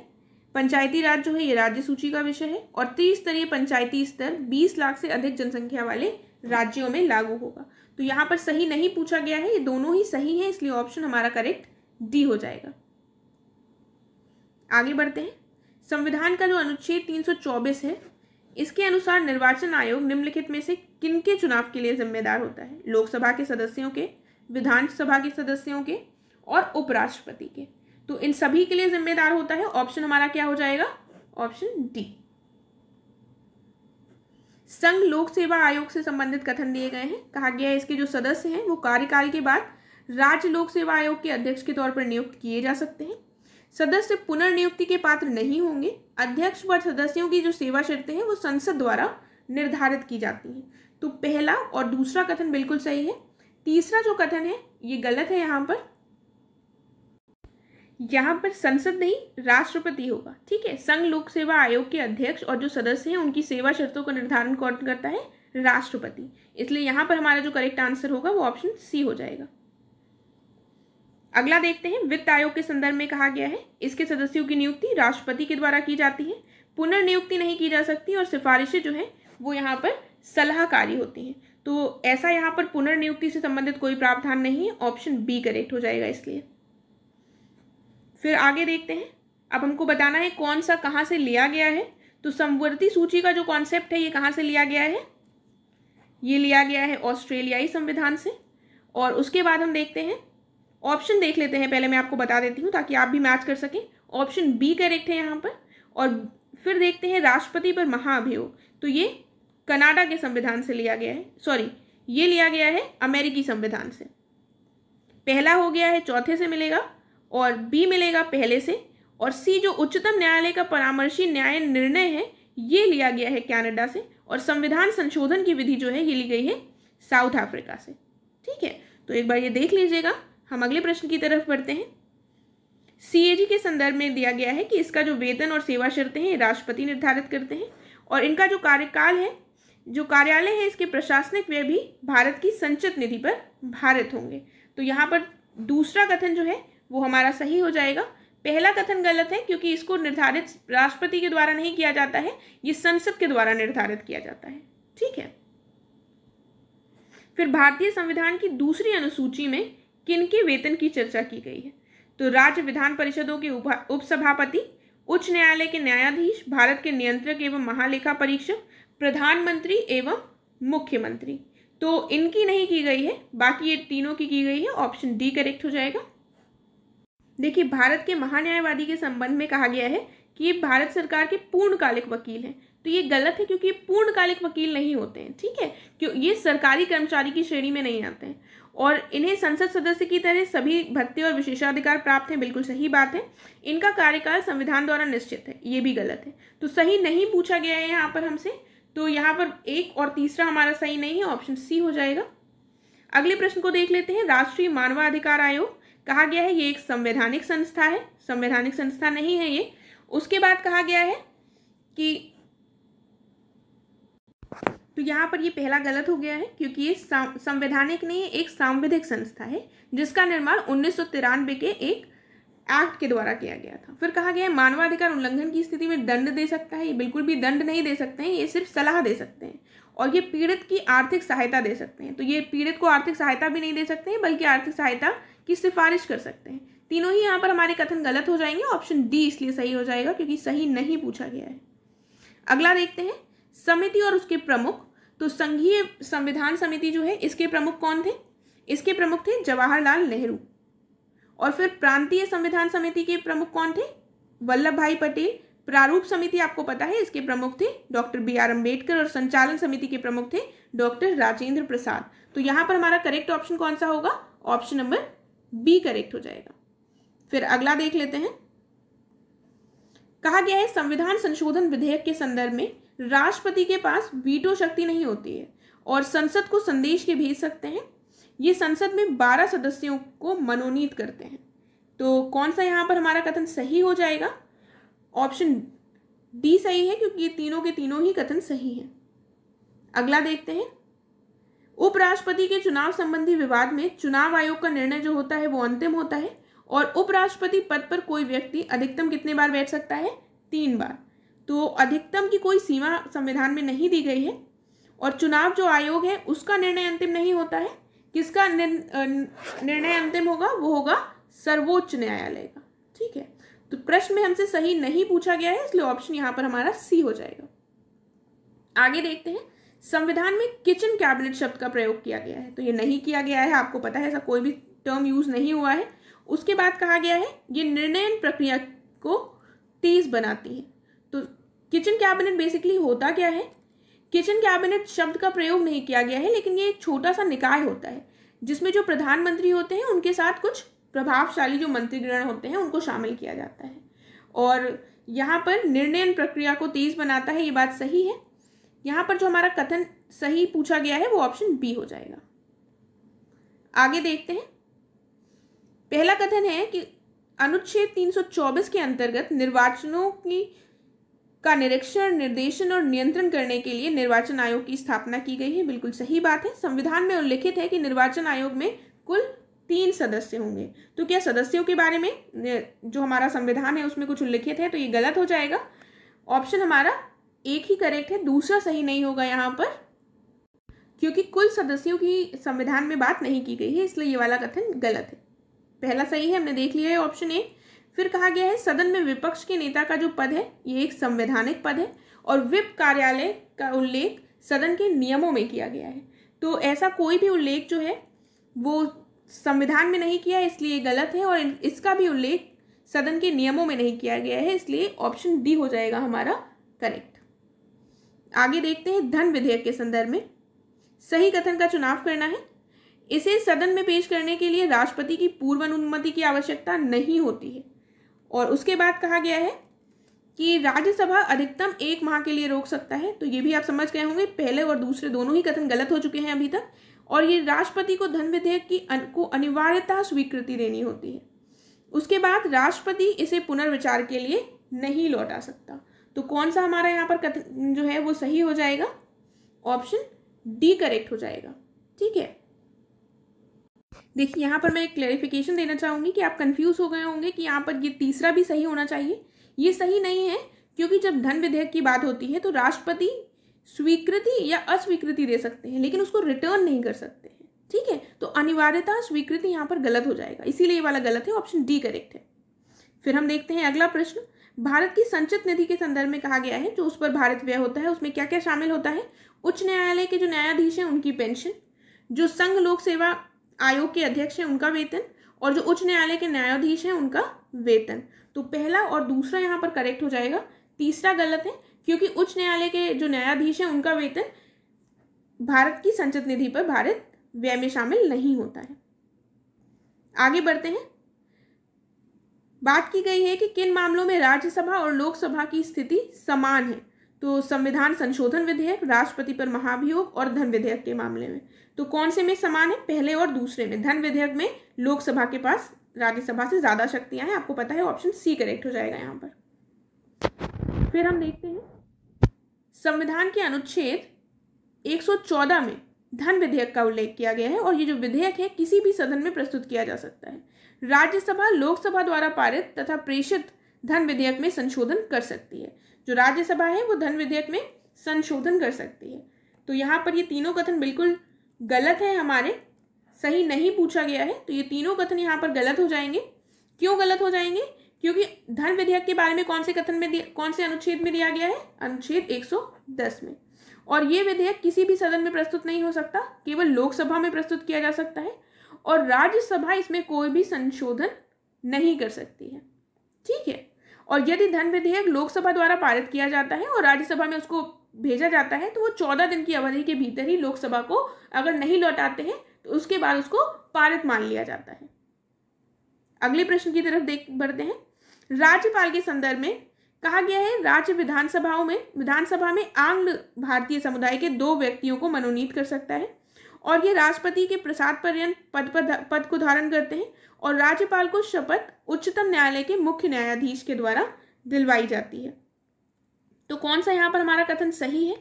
S1: पंचायती राज जो है ये राज्य सूची का विषय है और त्रिस्तरीय पंचायती स्तर बीस लाख से अधिक जनसंख्या वाले राज्यों में लागू होगा तो यहाँ पर सही नहीं पूछा गया है ये दोनों ही सही है इसलिए ऑप्शन हमारा करेक्ट डी हो जाएगा आगे बढ़ते हैं संविधान का जो अनुच्छेद 324 है इसके अनुसार निर्वाचन आयोग निम्नलिखित में से किनके चुनाव के लिए जिम्मेदार होता है लोकसभा के सदस्यों के विधानसभा के सदस्यों के और उपराष्ट्रपति के तो इन सभी के लिए जिम्मेदार होता है ऑप्शन हमारा क्या हो जाएगा ऑप्शन डी संघ लोक सेवा आयोग से संबंधित कथन दिए गए हैं कहा गया है इसके जो सदस्य हैं वो कार्यकाल के बाद राज्य लोक सेवा आयोग के अध्यक्ष के तौर पर नियुक्त किए जा सकते हैं सदस्य पुनर्नियुक्ति के पात्र नहीं होंगे अध्यक्ष व सदस्यों की जो सेवा शर्तें हैं वो संसद द्वारा निर्धारित की जाती हैं तो पहला और दूसरा कथन बिल्कुल सही है तीसरा जो कथन है ये गलत है यहाँ पर यहाँ पर संसद नहीं राष्ट्रपति होगा ठीक है संघ लोक सेवा आयोग के अध्यक्ष और जो सदस्य हैं उनकी सेवा शर्तों का निर्धारण कौन करता है राष्ट्रपति इसलिए यहाँ पर हमारा जो करेक्ट आंसर होगा वो ऑप्शन सी हो जाएगा अगला देखते हैं वित्त आयोग के संदर्भ में कहा गया है इसके सदस्यों की नियुक्ति राष्ट्रपति के द्वारा की जाती है पुनर्नियुक्ति नहीं की जा सकती और सिफारिशें जो हैं वो यहाँ पर सलाहकारी होती हैं तो ऐसा यहाँ पर पुनर्नियुक्ति से संबंधित कोई प्रावधान नहीं है ऑप्शन बी करेक्ट हो जाएगा इसलिए फिर आगे देखते हैं अब हमको बताना है कौन सा कहाँ से लिया गया है तो संवर्ती सूची का जो कॉन्सेप्ट है ये कहाँ से लिया गया है ये लिया गया है ऑस्ट्रेलियाई संविधान से और उसके बाद हम देखते हैं ऑप्शन देख लेते हैं पहले मैं आपको बता देती हूँ ताकि आप भी मैच कर सकें ऑप्शन बी करेक्ट है यहाँ पर और फिर देखते हैं राष्ट्रपति पर महाअभियोग तो ये कनाडा के संविधान से लिया गया है सॉरी ये लिया गया है अमेरिकी संविधान से पहला हो गया है चौथे से मिलेगा और बी मिलेगा पहले से और सी जो उच्चतम न्यायालय का परामर्शी न्याय निर्णय है ये लिया गया है कनाडा से और संविधान संशोधन की विधि जो है ये ली गई है साउथ अफ्रीका से ठीक है तो एक बार ये देख लीजिएगा हम अगले प्रश्न की तरफ बढ़ते हैं सीएजी के संदर्भ में दिया गया है कि इसका जो वेतन और सेवा शर्तें हैं राष्ट्रपति निर्धारित करते हैं और इनका जो कार्यकाल है जो कार्यालय है इसके प्रशासनिक व्यय भी भारत की संचित निधि पर भारत होंगे तो यहाँ पर दूसरा कथन जो है वो हमारा सही हो जाएगा पहला कथन गलत है क्योंकि इसको निर्धारित राष्ट्रपति के द्वारा नहीं किया जाता है ये संसद के द्वारा निर्धारित किया जाता है ठीक है फिर भारतीय संविधान की दूसरी अनुसूची में किनके वेतन की चर्चा की गई है तो राज्य विधान परिषदों के उपसभापति उच्च न्यायालय के न्यायाधीश भारत के नियंत्रक एवं महालेखा परीक्षक प्रधानमंत्री एवं मुख्यमंत्री तो इनकी नहीं की गई है बाकी ये तीनों की की गई है ऑप्शन डी करेक्ट हो जाएगा देखिए भारत के महान्यायवादी के संबंध में कहा गया है कि ये भारत सरकार के पूर्णकालिक वकील हैं तो ये गलत है क्योंकि ये पूर्णकालिक वकील नहीं होते हैं ठीक है क्यों ये सरकारी कर्मचारी की श्रेणी में नहीं आते हैं और इन्हें संसद सदस्य की तरह सभी भत्ते और विशेषाधिकार प्राप्त हैं बिल्कुल सही बात है इनका कार्यकाल संविधान द्वारा निश्चित है ये भी गलत है तो सही नहीं पूछा गया है यहाँ पर हमसे तो यहाँ पर एक और तीसरा हमारा सही नहीं है ऑप्शन सी हो जाएगा अगले प्रश्न को देख लेते हैं राष्ट्रीय मानवाधिकार आयोग कहा गया है ये एक संवैधानिक संस्था है संवैधानिक संस्था नहीं है ये उसके बाद कहा गया है कि तो यहाँ पर ये पहला गलत हो गया है क्योंकि ये संवैधानिक नहीं है एक सांविधिक संस्था है जिसका निर्माण उन्नीस के एक एक्ट के द्वारा किया गया था फिर कहा गया मानवाधिकार उल्लंघन की स्थिति में दंड दे सकता है ये बिल्कुल भी दंड नहीं दे सकते हैं ये सिर्फ सलाह दे सकते हैं और ये पीड़ित की आर्थिक सहायता दे सकते हैं तो ये पीड़ित को आर्थिक सहायता भी नहीं दे सकते हैं बल्कि आर्थिक सहायता की सिफारिश कर सकते हैं तीनों ही यहाँ पर हमारे कथन गलत हो जाएंगे ऑप्शन डी इसलिए सही हो जाएगा क्योंकि सही नहीं पूछा गया है अगला देखते हैं समिति और उसके प्रमुख तो संघीय संविधान समिति जो है इसके प्रमुख कौन थे इसके प्रमुख थे जवाहरलाल नेहरू और फिर प्रांतीय संविधान समिति के प्रमुख कौन थे वल्लभ भाई पटेल प्रारूप समिति आपको पता है इसके प्रमुख थे डॉक्टर बी आर अम्बेडकर और संचालन समिति के प्रमुख थे डॉक्टर राजेंद्र प्रसाद तो यहां पर हमारा करेक्ट ऑप्शन कौन सा होगा ऑप्शन नंबर बी करेक्ट हो जाएगा फिर अगला देख लेते हैं कहा गया है संविधान संशोधन विधेयक के संदर्भ में राष्ट्रपति के पास वीटो शक्ति नहीं होती है और संसद को संदेश के भेज सकते हैं ये संसद में बारह सदस्यों को मनोनीत करते हैं तो कौन सा यहाँ पर हमारा कथन सही हो जाएगा ऑप्शन डी सही है क्योंकि ये तीनों के तीनों ही कथन सही हैं अगला देखते हैं उपराष्ट्रपति के चुनाव संबंधी विवाद में चुनाव आयोग का निर्णय जो होता है वो अंतिम होता है और उपराष्ट्रपति पद पर कोई व्यक्ति अधिकतम कितने बार बैठ सकता है तीन बार तो अधिकतम की कोई सीमा संविधान में नहीं दी गई है और चुनाव जो आयोग है उसका निर्णय अंतिम नहीं होता है किसका निर्णय अंतिम होगा वो होगा सर्वोच्च न्यायालय का ठीक है तो प्रश्न में हमसे सही नहीं पूछा गया है इसलिए ऑप्शन यहाँ पर हमारा सी हो जाएगा आगे देखते हैं संविधान में किचन कैबिनेट शब्द का प्रयोग किया गया है तो ये नहीं किया गया है आपको पता है ऐसा कोई भी टर्म यूज नहीं हुआ है उसके बाद कहा गया है ये निर्णय प्रक्रिया को तेज बनाती है किचन कैबिनेट बेसिकली होता क्या है किचन कैबिनेट शब्द का प्रयोग नहीं किया गया है लेकिन ये एक छोटा सा निकाय होता है जिसमें जो प्रधानमंत्री होते हैं उनके साथ कुछ प्रभावशाली जो मंत्रीगण होते हैं उनको शामिल किया जाता है और यहाँ पर निर्णय प्रक्रिया को तेज बनाता है ये बात सही है यहाँ पर जो हमारा कथन सही पूछा गया है वो ऑप्शन बी हो जाएगा आगे देखते हैं पहला कथन है कि अनुच्छेद 324 के अंतर्गत निर्वाचनों की का निरीक्षण निर्देशन और नियंत्रण करने के लिए निर्वाचन आयोग की स्थापना की गई है बिल्कुल सही बात है संविधान में उल्लेखित है कि निर्वाचन आयोग में कुल तीन सदस्य होंगे तो क्या सदस्यों के बारे में जो हमारा संविधान है उसमें कुछ उल्लेखित है तो ये गलत हो जाएगा ऑप्शन हमारा एक ही करेक्ट है दूसरा सही नहीं होगा यहाँ पर क्योंकि कुल सदस्यों की संविधान में बात नहीं की गई है इसलिए ये वाला कथन गलत है पहला सही है हमने देख लिया है ऑप्शन ए फिर कहा गया है सदन में विपक्ष के नेता का जो पद है ये एक संवैधानिक पद है और विप कार्यालय का उल्लेख सदन के नियमों में किया गया है तो ऐसा कोई भी उल्लेख जो है वो संविधान में नहीं किया इसलिए गलत है और इसका भी उल्लेख सदन के नियमों में नहीं किया गया है इसलिए ऑप्शन डी हो जाएगा हमारा करेक्ट आगे देखते हैं धन विधेयक के संदर्भ में सही कथन का चुनाव करना है इसे सदन में पेश करने के लिए राष्ट्रपति की पूर्व अनुमति की आवश्यकता नहीं होती है और उसके बाद कहा गया है कि राज्यसभा अधिकतम एक माह के लिए रोक सकता है तो ये भी आप समझ गए होंगे पहले और दूसरे दोनों ही कथन गलत हो चुके हैं अभी तक और ये राष्ट्रपति को धन विधेयक की अन, को अनिवार्यता स्वीकृति देनी होती है उसके बाद राष्ट्रपति इसे पुनर्विचार के लिए नहीं लौटा सकता तो कौन सा हमारा यहाँ पर कथन जो है वो सही हो जाएगा ऑप्शन डी करेक्ट हो जाएगा ठीक है देखिए यहाँ पर मैं एक क्लेरिफिकेशन देना चाहूँगी कि आप कन्फ्यूज़ हो गए होंगे कि यहाँ पर ये तीसरा भी सही होना चाहिए ये सही नहीं है क्योंकि जब धन विधेयक की बात होती है तो राष्ट्रपति स्वीकृति या अस्वीकृति दे सकते हैं लेकिन उसको रिटर्न नहीं कर सकते हैं ठीक है तो अनिवार्यता स्वीकृति यहाँ पर गलत हो जाएगा इसीलिए ये वाला गलत है ऑप्शन डी करेक्ट है फिर हम देखते हैं अगला प्रश्न भारत की संचित निधि के संदर्भ में कहा गया है जो उस पर भारत व्यय होता है उसमें क्या क्या शामिल होता है उच्च न्यायालय के जो न्यायाधीश हैं उनकी पेंशन जो संघ लोक सेवा आयोग के अध्यक्ष हैं उनका वेतन और जो उच्च न्यायालय के न्यायाधीश हैं उनका वेतन तो पहला और दूसरा यहाँ पर करेक्ट हो जाएगा तीसरा गलत है क्योंकि उच्च न्यायालय के जो न्यायाधीश हैं उनका वेतन भारत की संचित निधि पर भारत व्यय में शामिल नहीं होता है आगे बढ़ते हैं बात की गई है कि किन मामलों में राज्यसभा और लोकसभा की स्थिति समान है तो संविधान संशोधन विधेयक राष्ट्रपति पर महाभियोग और धन विधेयक के मामले में तो कौन से में समान है पहले और दूसरे में धन विधेयक में लोकसभा के पास राज्यसभा से ज़्यादा शक्तियां हैं आपको पता है ऑप्शन सी करेक्ट हो जाएगा यहाँ पर फिर हम देखते हैं संविधान के अनुच्छेद 114 में धन विधेयक का उल्लेख किया गया है और ये जो विधेयक है किसी भी सदन में प्रस्तुत किया जा सकता है राज्यसभा लोकसभा द्वारा पारित तथा प्रेषित धन विधेयक में संशोधन कर सकती है जो राज्यसभा है वो धन विधेयक में संशोधन कर सकती है तो यहाँ पर ये तीनों कथन बिल्कुल गलत है हमारे सही नहीं पूछा गया है तो ये तीनों कथन यहाँ पर गलत हो जाएंगे क्यों गलत हो जाएंगे क्योंकि धन विधेयक के बारे में कौन से कथन में कौन से अनुच्छेद में दिया गया है अनुच्छेद 110 में और ये विधेयक किसी भी सदन में प्रस्तुत नहीं हो सकता केवल लोकसभा में प्रस्तुत किया जा सकता है और राज्यसभा इसमें कोई भी संशोधन नहीं कर सकती है ठीक है और यदि धन विधेयक लोकसभा द्वारा पारित किया जाता है और राज्यसभा में उसको भेजा जाता है तो वो चौदह दिन की अवधि के भीतर ही लोकसभा को अगर नहीं लौटाते हैं तो उसके बाद उसको पारित मान लिया जाता है अगले प्रश्न की तरफ देख बढ़ते हैं राज्यपाल के संदर्भ में कहा गया है राज्य विधानसभाओं में विधानसभा में आंग्ल भारतीय समुदाय के दो व्यक्तियों को मनोनीत कर सकता है और ये राष्ट्रपति के प्रसाद पर्यंत पद पर पद को धारण करते हैं और राज्यपाल को शपथ उच्चतम न्यायालय के मुख्य न्यायाधीश के द्वारा दिलवाई जाती है तो कौन सा यहाँ पर हमारा कथन सही है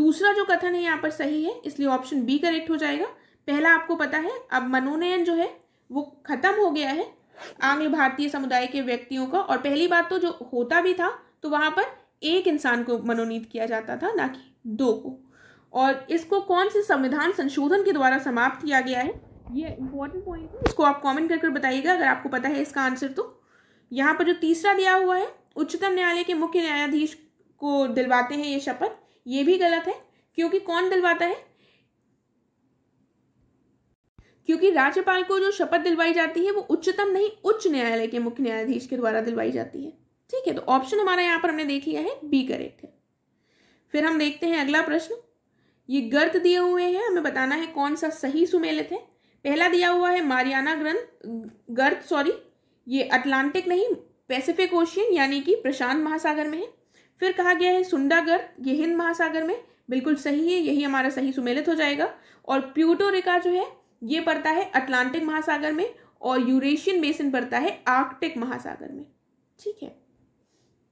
S1: दूसरा जो कथन है यहाँ पर सही है इसलिए ऑप्शन बी करेक्ट हो जाएगा पहला आपको पता है अब मनोनयन जो है वो खत्म हो गया है आंग्ल भारतीय समुदाय के व्यक्तियों का और पहली बात तो जो होता भी था तो वहाँ पर एक इंसान को मनोनीत किया जाता था ना कि दो को और इसको कौन से संविधान संशोधन के द्वारा समाप्त किया गया है ये इंपॉर्टेंट पॉइंट है इसको आप कमेंट करके बताइएगा अगर आपको पता है इसका आंसर तो यहाँ पर जो तीसरा दिया हुआ है उच्चतम न्यायालय के मुख्य न्यायाधीश को दिलवाते हैं ये शपथ ये भी गलत है क्योंकि कौन दिलवाता है क्योंकि राज्यपाल को जो शपथ दिलवाई जाती है वो उच्चतम नहीं उच्च न्यायालय के मुख्य न्यायाधीश के द्वारा दिलवाई जाती है ठीक है तो ऑप्शन हमारा यहाँ पर हमने देख लिया है बी करेक्ट है फिर हम देखते हैं अगला प्रश्न ये गर्त दिए हुए हैं हमें बताना है कौन सा सही सुमेलित है पहला दिया हुआ है मारियाना ग्रंथ गर्त सॉरी ये अटलांटिक नहीं पैसिफिक ओशियन यानी कि प्रशांत महासागर में है फिर कहा गया है सुंडा गर्त ये हिंद महासागर में बिल्कुल सही है यही हमारा सही सुमेलित हो जाएगा और प्यूटोरिका जो है ये पड़ता है अटलांटिक महासागर में और यूरेशियन बेसिन पड़ता है आर्कटिक महासागर में ठीक है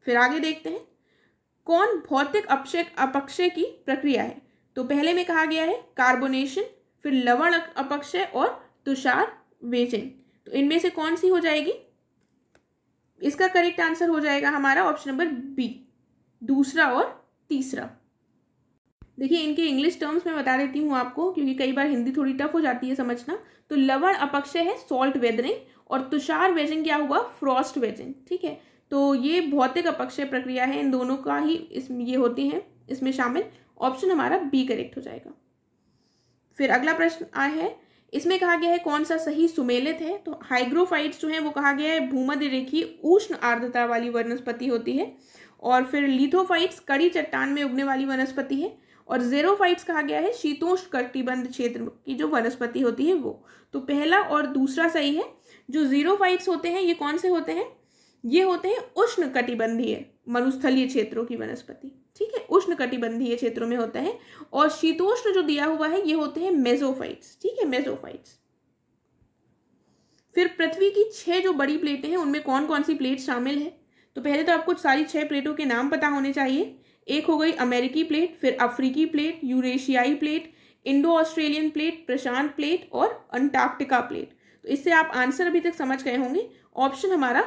S1: फिर आगे देखते हैं कौन भौतिक अपक्षय अपक्षय की प्रक्रिया है तो पहले में कहा गया है कार्बोनेशन फिर लवण अपक्षय और तुषार वेचन तो इनमें से कौन सी हो जाएगी इसका करेक्ट आंसर हो जाएगा हमारा ऑप्शन नंबर बी दूसरा और तीसरा देखिए इनके इंग्लिश टर्म्स में बता देती हूँ आपको क्योंकि कई बार हिंदी थोड़ी टफ हो जाती है समझना तो लवण अपक्षय है सॉल्ट वेदरिंग और तुषार वेजिंग क्या हुआ फ्रॉस्ट वेजिंग ठीक है तो ये भौतिक अपक्षय प्रक्रिया है इन दोनों का ही इस ये होती हैं इसमें शामिल ऑप्शन हमारा बी करेक्ट हो जाएगा फिर अगला प्रश्न आया है इसमें कहा गया है कौन सा सही सुमेलित है तो हाइग्रोफाइट्स जो है वो कहा गया है भूमध्य रेखी उष्ण आर्द्रता वाली वनस्पति होती है और फिर लिथोफाइट्स कड़ी चट्टान में उगने वाली वनस्पति है और जेरोफाइट्स कहा गया है शीतोष्ण कटिबंध क्षेत्र की जो वनस्पति होती है वो तो पहला और दूसरा सही है जो जीरोफाइट्स होते हैं ये कौन से होते हैं ये होते हैं उष्ण कटिबंधीय मरुस्थलीय क्षेत्रों की वनस्पति ठीक है उष्ण कटिबंधीय क्षेत्रों में होता है और शीतोष्ण जो दिया हुआ है ये होते हैं मेजोफाइट्स ठीक है मेजोफाइट्स फिर पृथ्वी की छह जो बड़ी प्लेटें हैं उनमें कौन कौन सी प्लेट शामिल है तो पहले तो आपको सारी छह प्लेटों के नाम पता होने चाहिए एक हो गई अमेरिकी प्लेट फिर अफ्रीकी प्लेट यूरेशियाई प्लेट इंडो ऑस्ट्रेलियन प्लेट प्रशांत प्लेट और अंटार्कटिका प्लेट तो इससे आप आंसर अभी तक समझ गए होंगे ऑप्शन हमारा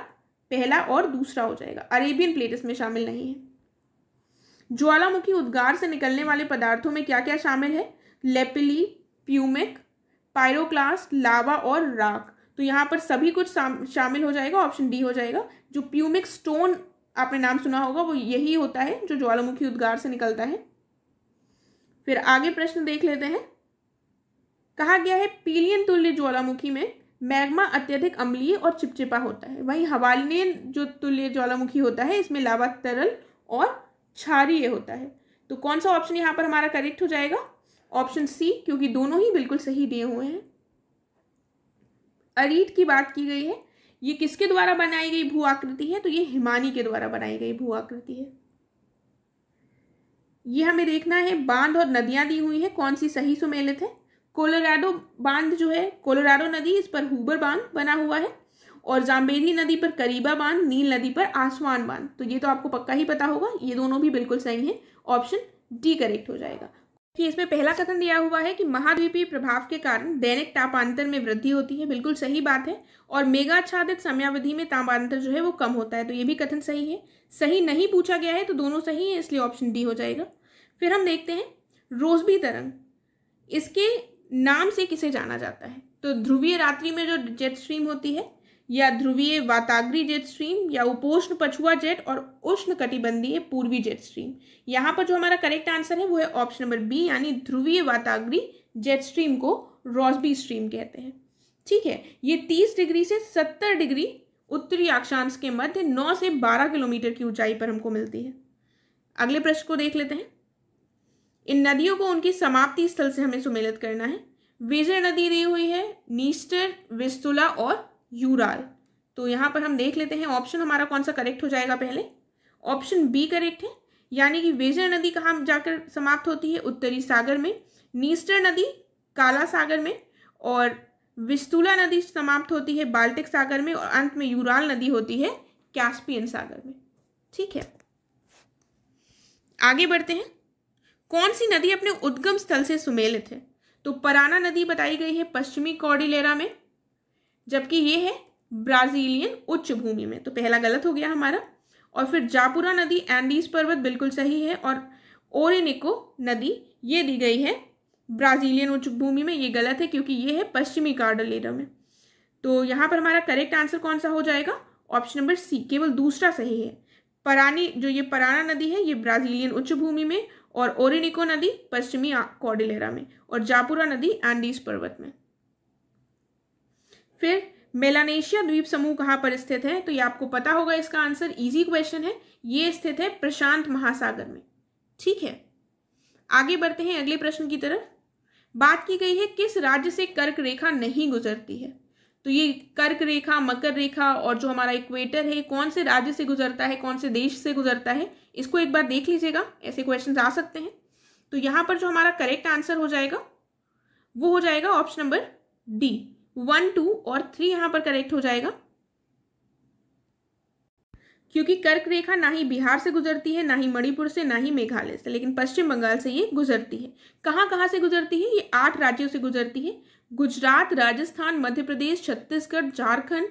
S1: पहला और दूसरा हो जाएगा अरेबियन प्लेट इसमें शामिल नहीं है ज्वालामुखी उद्गार से निकलने वाले पदार्थों में क्या क्या शामिल है लेपिली प्यूमिक पायरोक्लास्ट लावा और राख तो यहाँ पर सभी कुछ शामिल हो जाएगा ऑप्शन डी हो जाएगा जो प्यूमिक स्टोन आपने नाम सुना होगा वो यही होता है जो ज्वालामुखी उद्गार से निकलता है फिर आगे प्रश्न देख लेते हैं कहा गया है पीलियन तुल्य ज्वालामुखी में मैग्मा अत्यधिक अम्लीय और चिपचिपा होता है वहीं हवालनीय जो तुल्य ज्वालामुखी होता है इसमें लावा तरल और क्षारीय होता है तो कौन सा ऑप्शन यहाँ पर हमारा करेक्ट हो जाएगा ऑप्शन सी क्योंकि दोनों ही बिल्कुल सही दिए हुए हैं अरीट की बात की गई है ये किसके द्वारा बनाई गई भू आकृति है तो ये हिमानी के द्वारा बनाई गई भू आकृति है ये हमें देखना है बांध और नदियां दी हुई है कौन सी सही सुमेलित है कोलोराडो बांध जो है कोलोराडो नदी इस पर हुबर बांध बना हुआ है और जाम्बेरी नदी पर करीबा बांध नील नदी पर आसवान बांध तो ये तो आपको पक्का ही पता होगा ये दोनों भी बिल्कुल सही है ऑप्शन डी करेक्ट हो जाएगा कि इसमें पहला कथन दिया हुआ है कि महाद्वीपीय प्रभाव के कारण दैनिक तापांतर में वृद्धि होती है बिल्कुल सही बात है और मेगाच्छादित समयावधि में तापांतर जो है वो कम होता है तो ये भी कथन सही है सही नहीं पूछा गया है तो दोनों सही है इसलिए ऑप्शन डी हो जाएगा फिर हम देखते हैं रोजबी तरंग इसके नाम से किसे जाना जाता है तो ध्रुवीय रात्रि में जो जेट स्ट्रीम होती है या ध्रुवीय वाताग्री जेट स्ट्रीम या उपोष्ण पछुआ जेट और उष्ण कटिबंधीय पूर्वी जेट स्ट्रीम यहाँ पर जो हमारा करेक्ट आंसर है वो है ऑप्शन नंबर बी यानी ध्रुवीय वाताग्री जेट स्ट्रीम को रॉसबी स्ट्रीम कहते हैं ठीक है ये तीस डिग्री से सत्तर डिग्री उत्तरी अक्षांश के मध्य नौ से बारह किलोमीटर की ऊंचाई पर हमको मिलती है अगले प्रश्न को देख लेते हैं इन नदियों को उनकी समाप्ति स्थल से हमें सुमेलित करना है विजय नदी दी हुई है नीस्टर विस्तुला और यूराल तो यहाँ पर हम देख लेते हैं ऑप्शन हमारा कौन सा करेक्ट हो जाएगा पहले ऑप्शन बी करेक्ट है यानी कि वेजर नदी कहाँ जाकर समाप्त होती है उत्तरी सागर में नीस्टर नदी काला सागर में और विस्तुला नदी समाप्त होती है बाल्टिक सागर में और अंत में यूराल नदी होती है कैस्पियन सागर में ठीक है आगे बढ़ते हैं कौन सी नदी अपने उद्गम स्थल से सुमेलित है तो पराना नदी बताई गई है पश्चिमी कॉडिलेरा में जबकि ये है ब्राजीलियन उच्च भूमि में तो पहला गलत हो गया हमारा और फिर जापुरा नदी एंडीज पर्वत बिल्कुल सही है और ओरेनिको नदी ये दी गई है ब्राजीलियन उच्च भूमि में ये गलत है क्योंकि ये है पश्चिमी कार्डलेरा में तो यहाँ पर हमारा करेक्ट आंसर कौन सा हो जाएगा ऑप्शन नंबर सी केवल दूसरा सही है परानी जो ये पराना नदी है ये ब्राजीलियन उच्च भूमि में और ओरिनिको नदी पश्चिमी कॉडिलेरा में और जापुरा नदी एंडीज पर्वत में फिर मेलानेशिया द्वीप समूह कहाँ पर स्थित है तो ये आपको पता होगा इसका आंसर इजी क्वेश्चन है ये स्थित है प्रशांत महासागर में ठीक है आगे बढ़ते हैं अगले प्रश्न की तरफ बात की गई है किस राज्य से कर्क रेखा नहीं गुजरती है तो ये कर्क रेखा मकर रेखा और जो हमारा इक्वेटर है कौन से राज्य से गुजरता है कौन से देश से गुजरता है इसको एक बार देख लीजिएगा ऐसे क्वेश्चन आ सकते हैं तो यहाँ पर जो हमारा करेक्ट आंसर हो जाएगा वो हो जाएगा option number D one two और थ्री यहाँ पर करेक्ट हो जाएगा क्योंकि कर्क रेखा ना ही बिहार से गुजरती है ना ही मणिपुर से ना ही मेघालय से लेकिन पश्चिम बंगाल से ये गुजरती है कहाँ कहाँ से गुजरती है ये आठ राज्यों से गुजरती है गुजरात राजस्थान मध्य प्रदेश छत्तीसगढ़ झारखंड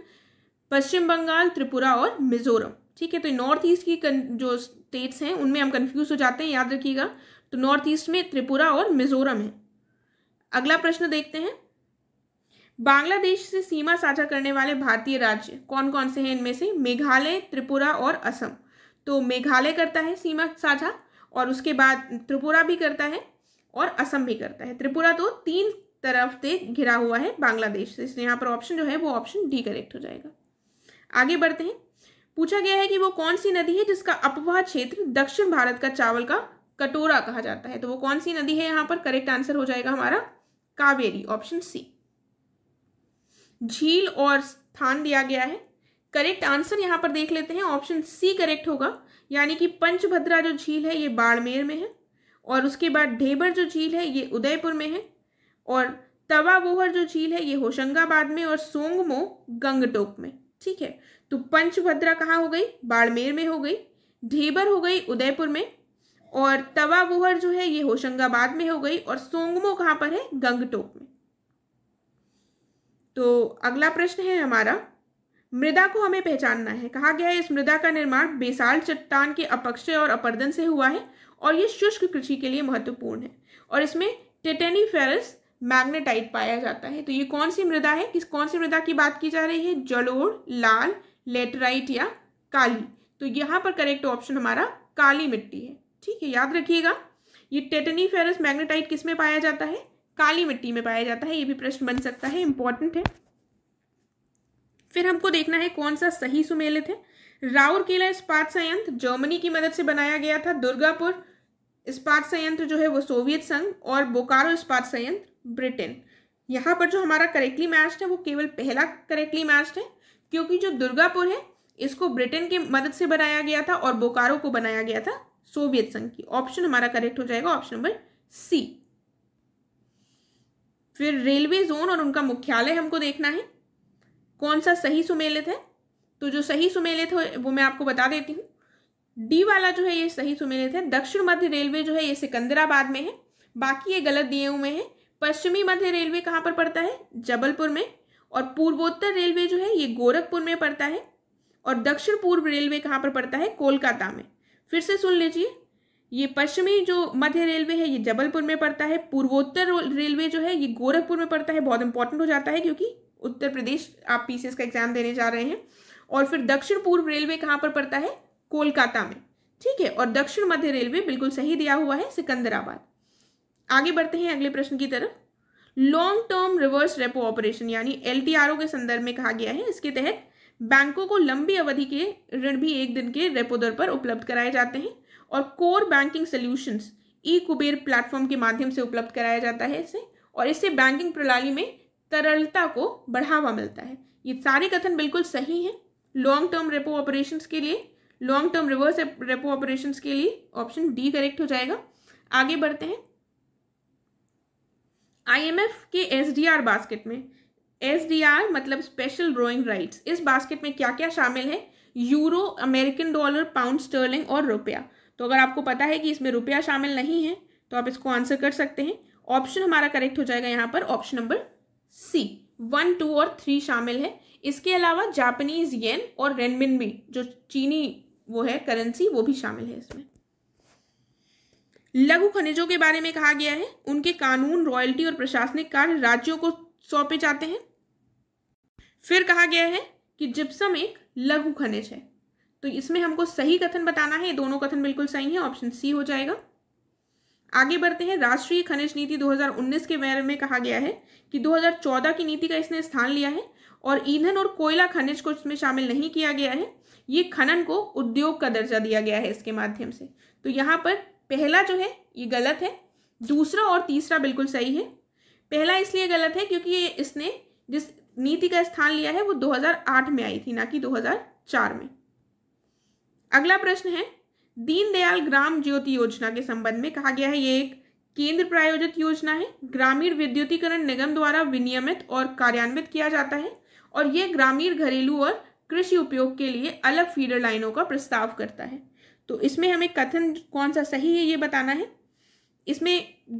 S1: पश्चिम बंगाल त्रिपुरा और मिजोरम ठीक है तो नॉर्थ ईस्ट की जो स्टेट्स हैं उनमें हम कंफ्यूज हो जाते हैं याद रखिएगा तो नॉर्थ ईस्ट में त्रिपुरा और मिजोरम है अगला प्रश्न देखते हैं बांग्लादेश से सीमा साझा करने वाले भारतीय राज्य कौन कौन से हैं इनमें से मेघालय त्रिपुरा और असम तो मेघालय करता है सीमा साझा और उसके बाद त्रिपुरा भी करता है और असम भी करता है त्रिपुरा तो तीन तरफ से घिरा हुआ है बांग्लादेश से इसलिए यहाँ पर ऑप्शन जो है वो ऑप्शन डी करेक्ट हो जाएगा आगे बढ़ते हैं पूछा गया है कि वो कौन सी नदी है जिसका अपवाह क्षेत्र दक्षिण भारत का चावल का कटोरा कहा जाता है तो वो कौन सी नदी है यहाँ पर करेक्ट आंसर हो जाएगा हमारा कावेरी ऑप्शन सी झील और स्थान दिया गया है करेक्ट आंसर यहाँ पर देख लेते हैं ऑप्शन सी करेक्ट होगा यानी कि पंचभद्रा जो झील है ये बाड़मेर में है और उसके बाद ढेबर जो झील है ये उदयपुर में है और तवावोहर जो झील है ये होशंगाबाद में और सोंगमो गंगटोक में ठीक है तो पंचभद्रा कहाँ हो गई बाड़मेर में हो गई ढेबर हो गई उदयपुर में और तवा वोहर जो है ये होशंगाबाद में हो गई और सोंगमो कहाँ पर है गंगटोक में तो अगला प्रश्न है हमारा मृदा को हमें पहचानना है कहा गया है इस मृदा का निर्माण बेसाल चट्टान के अपक्षय और अपर्दन से हुआ है और ये शुष्क कृषि के लिए महत्वपूर्ण है और इसमें टेटेनी फेरस मैग्नेटाइट पाया जाता है तो ये कौन सी मृदा है किस कौन सी मृदा की बात की जा रही है जलोर लाल लेटराइट या काली तो यहाँ पर करेक्ट ऑप्शन हमारा काली मिट्टी है ठीक है याद रखिएगा ये टेटनी फेरस मैग्नेटाइट किस में पाया जाता है काली मिट्टी में पाया जाता है ये भी प्रश्न बन सकता है इंपॉर्टेंट है फिर हमको देखना है कौन सा सही सुमेलित है राउर किला इस्पात संयंत्र जर्मनी की मदद से बनाया गया था दुर्गापुर इस्पात संयंत्र जो है वो सोवियत संघ और बोकारो इस्पात संयंत्र ब्रिटेन यहाँ पर जो हमारा करेक्टली मैच्ड है वो केवल पहला करेक्टली मैच्ड है क्योंकि जो दुर्गापुर है इसको ब्रिटेन की मदद से बनाया गया था और बोकारो को बनाया गया था सोवियत संघ की ऑप्शन हमारा करेक्ट हो जाएगा ऑप्शन नंबर सी फिर रेलवे जोन और उनका मुख्यालय हमको देखना है कौन सा सही सुमेलित है तो जो सही सुमेलित है वो मैं आपको बता देती हूँ डी वाला जो है ये सही सुमेलित है दक्षिण मध्य रेलवे जो है ये सिकंदराबाद में है बाकी ये गलत दिए हुए हैं पश्चिमी मध्य रेलवे कहाँ पर पड़ता है जबलपुर में और पूर्वोत्तर रेलवे जो है ये गोरखपुर में पड़ता है और दक्षिण पूर्व रेलवे कहाँ पर पड़ता है कोलकाता में फिर से सुन लीजिए ये पश्चिमी जो मध्य रेलवे है ये जबलपुर में पड़ता है पूर्वोत्तर रेलवे जो है ये गोरखपुर में पड़ता है बहुत इंपॉर्टेंट हो जाता है क्योंकि उत्तर प्रदेश आप पी का एग्जाम देने जा रहे हैं और फिर दक्षिण पूर्व रेलवे कहाँ पर पड़ता है कोलकाता में ठीक है और दक्षिण मध्य रेलवे बिल्कुल सही दिया हुआ है सिकंदराबाद आगे बढ़ते हैं अगले प्रश्न की तरफ long term reverse repo operation यानी एल के संदर्भ में कहा गया है इसके तहत बैंकों को लंबी अवधि के ऋण भी एक दिन के रेपो दर पर उपलब्ध कराए जाते हैं और core banking solutions E Kuber platform के माध्यम से उपलब्ध कराया जाता है इसे और इससे बैंकिंग प्रणाली में तरलता को बढ़ावा मिलता है ये सारे कथन बिल्कुल सही हैं लॉन्ग टर्म रेपो ऑपरेशंस के लिए long term reverse repo operations के लिए ऑप्शन डी करेक्ट हो जाएगा आगे बढ़ते हैं आईएमएफ के एसडीआर बास्केट में एसडीआर मतलब स्पेशल ड्रॉइंग राइट्स इस बास्केट में क्या क्या शामिल है euro American dollar pound sterling और रुपया तो अगर आपको पता है कि इसमें रुपया शामिल नहीं है तो आप इसको आंसर कर सकते हैं ऑप्शन हमारा करेक्ट हो जाएगा यहाँ पर option number C one two और थ्री शामिल है इसके अलावा जापानीज येन और रेनमिन भी जो चीनी वो है करेंसी वो भी शामिल है इसमें लघु खनिजों के बारे में कहा गया है उनके कानून रॉयल्टी और प्रशासनिक कार्य राज्यों को सौंपे जाते हैं फिर कहा गया है कि जिप्सम एक लघु खनिज है तो इसमें हमको सही कथन बताना है दोनों कथन बिल्कुल सही है ऑप्शन सी हो जाएगा आगे बढ़ते हैं राष्ट्रीय खनिज नीति 2019 के बारे में कहा गया है कि 2014 की नीति का इसने स्थान लिया है और ईंधन और कोयला खनिज को इसमें शामिल नहीं किया गया है ये खनन को उद्योग का दर्जा दिया गया है इसके माध्यम से तो यहाँ पर पहला जो है ये गलत है दूसरा और तीसरा बिल्कुल सही है पहला इसलिए गलत है क्योंकि ये इसने जिस नीति का स्थान लिया है वो 2008 में आई थी ना कि 2004 में अगला प्रश्न है दीनदयाल ग्राम ज्योति योजना के संबंध में कहा गया है ये एक केंद्र प्रायोजित योजना है ग्रामीण विद्युतीकरण निगम द्वारा विनियमित और कार्यान्वित किया जाता है और ये ग्रामीण घरेलू और कृषि उपयोग के लिए अलग फीडर लाइनों का प्रस्ताव करता है तो इसमें हमें कथन कौन सा सही है ये बताना है इसमें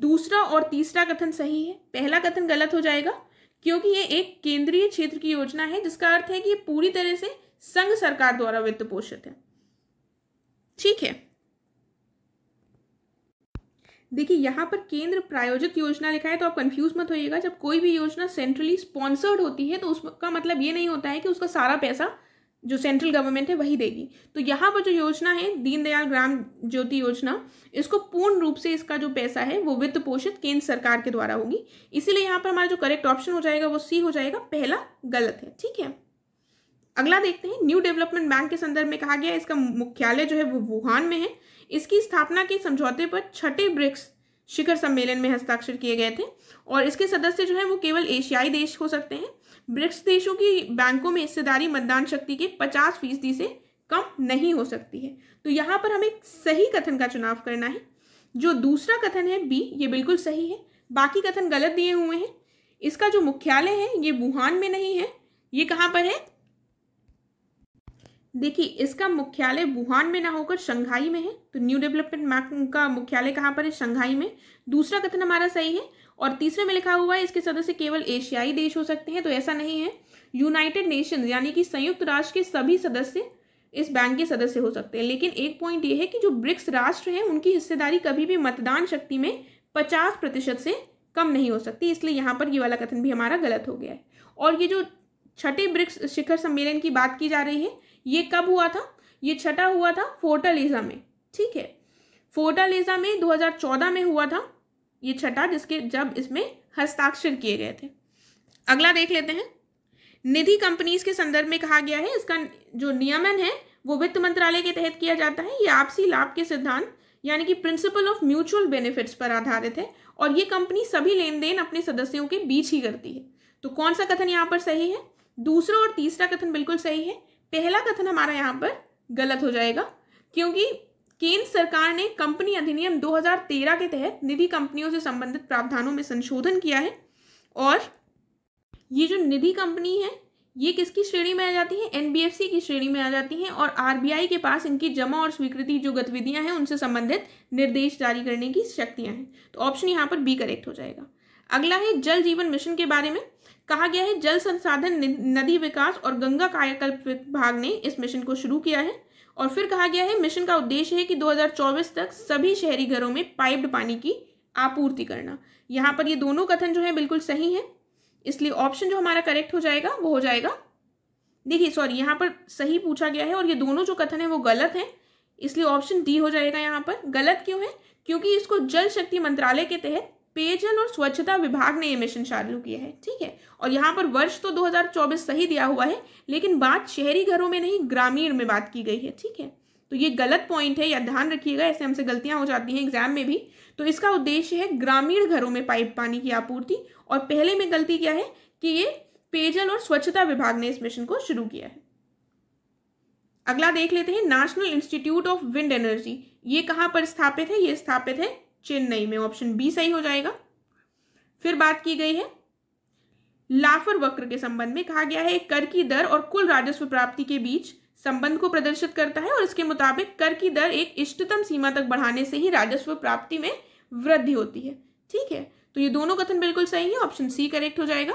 S1: दूसरा और तीसरा कथन सही है पहला कथन गलत हो जाएगा क्योंकि ये एक केंद्रीय क्षेत्र की योजना है जिसका अर्थ है कि ये पूरी तरह से संघ सरकार द्वारा वित्त पोषित है ठीक है देखिए यहां पर केंद्र प्रायोजित योजना लिखा है तो आप कंफ्यूज मत होइएगा जब कोई भी योजना सेंट्रली स्पॉन्सर्ड होती है तो उसका मतलब ये नहीं होता है कि उसका सारा पैसा जो सेंट्रल गवर्नमेंट है वही देगी तो यहाँ पर जो योजना है दीनदयाल ग्राम ज्योति योजना इसको पूर्ण रूप से इसका जो पैसा है वो वित्त पोषित केंद्र सरकार के द्वारा होगी इसीलिए यहाँ पर हमारा जो करेक्ट ऑप्शन हो जाएगा वो सी हो जाएगा पहला गलत है ठीक है अगला देखते हैं न्यू डेवलपमेंट बैंक के संदर्भ में कहा गया इसका मुख्यालय जो है वो वुहान में है इसकी स्थापना के समझौते पर छठे ब्रिक्स शिखर सम्मेलन में हस्ताक्षर किए गए थे और इसके सदस्य जो है वो केवल एशियाई देश हो सकते हैं ब्रिक्स देशों की बैंकों में हिस्सेदारी मतदान शक्ति के पचास फीसदी से कम नहीं हो सकती है तो यहाँ पर हमें सही कथन का चुनाव करना है जो दूसरा कथन है बी ये बिल्कुल सही है बाकी कथन गलत दिए हुए हैं इसका जो मुख्यालय है ये वुहान में नहीं है ये कहाँ पर है देखिए इसका मुख्यालय वुहान में ना होकर शंघाई में है तो न्यू डेवलपमेंट बैंक का मुख्यालय कहाँ पर है शंघाई में दूसरा कथन हमारा सही है और तीसरे में लिखा हुआ है इसके सदस्य केवल एशियाई देश हो सकते हैं तो ऐसा नहीं है यूनाइटेड नेशन यानी कि संयुक्त राष्ट्र के सभी सदस्य इस बैंक के सदस्य हो सकते हैं लेकिन एक पॉइंट ये है कि जो ब्रिक्स राष्ट्र हैं उनकी हिस्सेदारी कभी भी मतदान शक्ति में पचास प्रतिशत से कम नहीं हो सकती इसलिए यहाँ पर ये वाला कथन भी हमारा गलत हो गया है और ये जो छठे ब्रिक्स शिखर सम्मेलन की बात की जा रही है ये कब हुआ था ये छठा हुआ था फोर्टालेजा में ठीक है फोर्टालेजा में दो में हुआ था ये छठा जिसके जब इसमें हस्ताक्षर किए गए थे अगला देख लेते हैं निधि कंपनीज के संदर्भ में कहा गया है इसका जो नियमन है वो वित्त मंत्रालय के तहत किया जाता है ये आपसी लाभ के सिद्धांत यानी कि प्रिंसिपल ऑफ म्यूचुअल बेनिफिट्स पर आधारित है और ये कंपनी सभी लेन देन अपने सदस्यों के बीच ही करती है तो कौन सा कथन यहाँ पर सही है दूसरा और तीसरा कथन बिल्कुल सही है पहला कथन हमारा यहाँ पर गलत हो जाएगा क्योंकि केंद्र सरकार ने कंपनी अधिनियम 2013 के तहत निधि कंपनियों से संबंधित प्रावधानों में संशोधन किया है और ये जो निधि कंपनी है ये किसकी श्रेणी में आ जाती है एनबीएफसी की श्रेणी में आ जाती है और आरबीआई के पास इनकी जमा और स्वीकृति जो गतिविधियां हैं उनसे संबंधित निर्देश जारी करने की शक्तियां हैं तो ऑप्शन यहाँ पर बी करेक्ट हो जाएगा अगला है जल जीवन मिशन के बारे में कहा गया है जल संसाधन नदी विकास और गंगा कायाकल्प विभाग ने इस मिशन को शुरू किया है और फिर कहा गया है मिशन का उद्देश्य है कि 2024 तक सभी शहरी घरों में पाइप्ड पानी की आपूर्ति करना यहाँ पर ये दोनों कथन जो है बिल्कुल सही है इसलिए ऑप्शन जो हमारा करेक्ट हो जाएगा वो हो जाएगा देखिए सॉरी यहाँ पर सही पूछा गया है और ये दोनों जो कथन है वो गलत हैं इसलिए ऑप्शन डी हो जाएगा यहाँ पर गलत क्यों है क्योंकि इसको जल शक्ति मंत्रालय के तहत पेयजल और स्वच्छता विभाग ने ये मिशन चालू किया है ठीक है और यहाँ पर वर्ष तो 2024 सही दिया हुआ है लेकिन बात शहरी घरों में नहीं ग्रामीण में बात की गई है ठीक है तो ये गलत पॉइंट है या ध्यान रखिएगा ऐसे हमसे गलतियाँ हो जाती हैं एग्जाम में भी तो इसका उद्देश्य है ग्रामीण घरों में पाइप पानी की आपूर्ति और पहले में गलती क्या है कि ये पेयजल और स्वच्छता विभाग ने इस मिशन को शुरू किया है अगला देख लेते हैं National Institute of Wind Energy ये कहाँ पर स्थापित है ये स्थापित है चेन्नई में ऑप्शन बी सही हो जाएगा फिर बात की गई है लाफर वक्र के संबंध में कहा गया है कर की दर और कुल राजस्व प्राप्ति के बीच संबंध को प्रदर्शित करता है और इसके मुताबिक कर की दर एक इष्टतम सीमा तक बढ़ाने से ही राजस्व प्राप्ति में वृद्धि होती है ठीक है तो ये दोनों कथन बिल्कुल सही है ऑप्शन सी करेक्ट हो जाएगा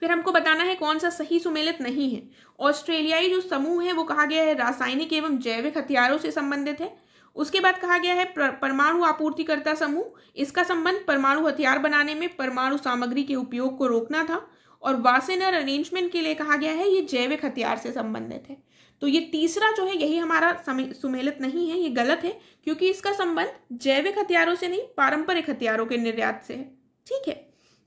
S1: फिर हमको बताना है कौन सा सही सुमेलित नहीं है ऑस्ट्रेलियाई जो समूह है वो कहा गया है रासायनिक एवं जैविक हथियारों से संबंधित है उसके बाद कहा गया है परमाणु आपूर्तिकर्ता समूह इसका संबंध परमाणु हथियार बनाने में परमाणु सामग्री के उपयोग को रोकना था और वासेनर अरेंजमेंट के लिए कहा गया है ये जैविक हथियार से संबंधित है तो ये तीसरा जो है यही हमारा सुमेलित नहीं है ये गलत है क्योंकि इसका संबंध जैविक हथियारों से नहीं पारंपरिक हथियारों के निर्यात से है ठीक है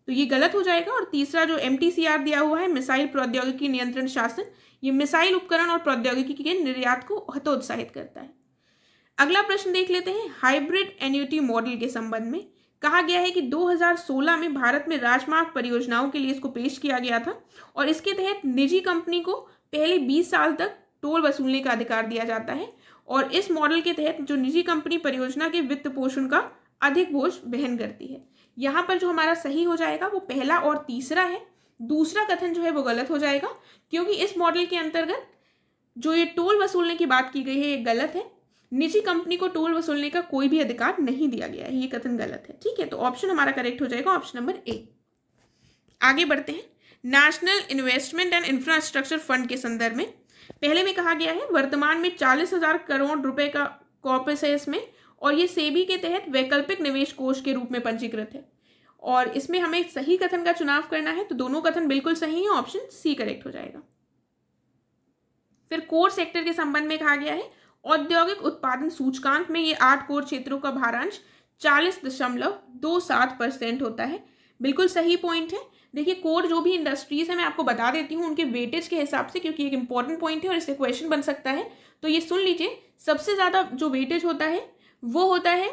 S1: तो ये गलत हो जाएगा और तीसरा जो एम दिया हुआ है मिसाइल प्रौद्योगिकी नियंत्रण शासन ये मिसाइल उपकरण और प्रौद्योगिकी के निर्यात को हतोत्साहित करता है अगला प्रश्न देख लेते हैं हाइब्रिड एन्यूटी मॉडल के संबंध में कहा गया है कि 2016 में भारत में राजमार्ग परियोजनाओं के लिए इसको पेश किया गया था और इसके तहत निजी कंपनी को पहले 20 साल तक टोल वसूलने का अधिकार दिया जाता है और इस मॉडल के तहत जो निजी कंपनी परियोजना के वित्त पोषण का अधिक बोझ वहन करती है यहाँ पर जो हमारा सही हो जाएगा वो पहला और तीसरा है दूसरा कथन जो है वो गलत हो जाएगा क्योंकि इस मॉडल के अंतर्गत जो ये टोल वसूलने की बात की गई है ये गलत है निजी कंपनी को टोल वसूलने का कोई भी अधिकार नहीं दिया गया है ये कथन गलत है ठीक है तो ऑप्शन हमारा करेक्ट हो जाएगा ऑप्शन नंबर ए आगे बढ़ते हैं National Investment and Infrastructure Fund के संदर्भ में पहले में कहा गया है वर्तमान में चालीस हजार करोड़ रुपए का कॉपस है इसमें और ये सेबी के तहत वैकल्पिक निवेश कोष के रूप में पंजीकृत है और इसमें हमें सही कथन का चुनाव करना है तो दोनों कथन बिल्कुल सही है ऑप्शन सी करेक्ट हो जाएगा फिर कोर सेक्टर के संबंध में कहा गया है औद्योगिक उत्पादन सूचकांक में ये आठ कोर क्षेत्रों का भारांश चालीस दशमलव दो सात परसेंट होता है बिल्कुल सही पॉइंट है देखिए कोर जो भी इंडस्ट्रीज है मैं आपको बता देती हूँ उनके वेटेज के हिसाब से क्योंकि एक इंपॉर्टेंट पॉइंट है और इससे क्वेश्चन बन सकता है तो ये सुन लीजिए सबसे ज़्यादा जो वेटेज होता है वो होता है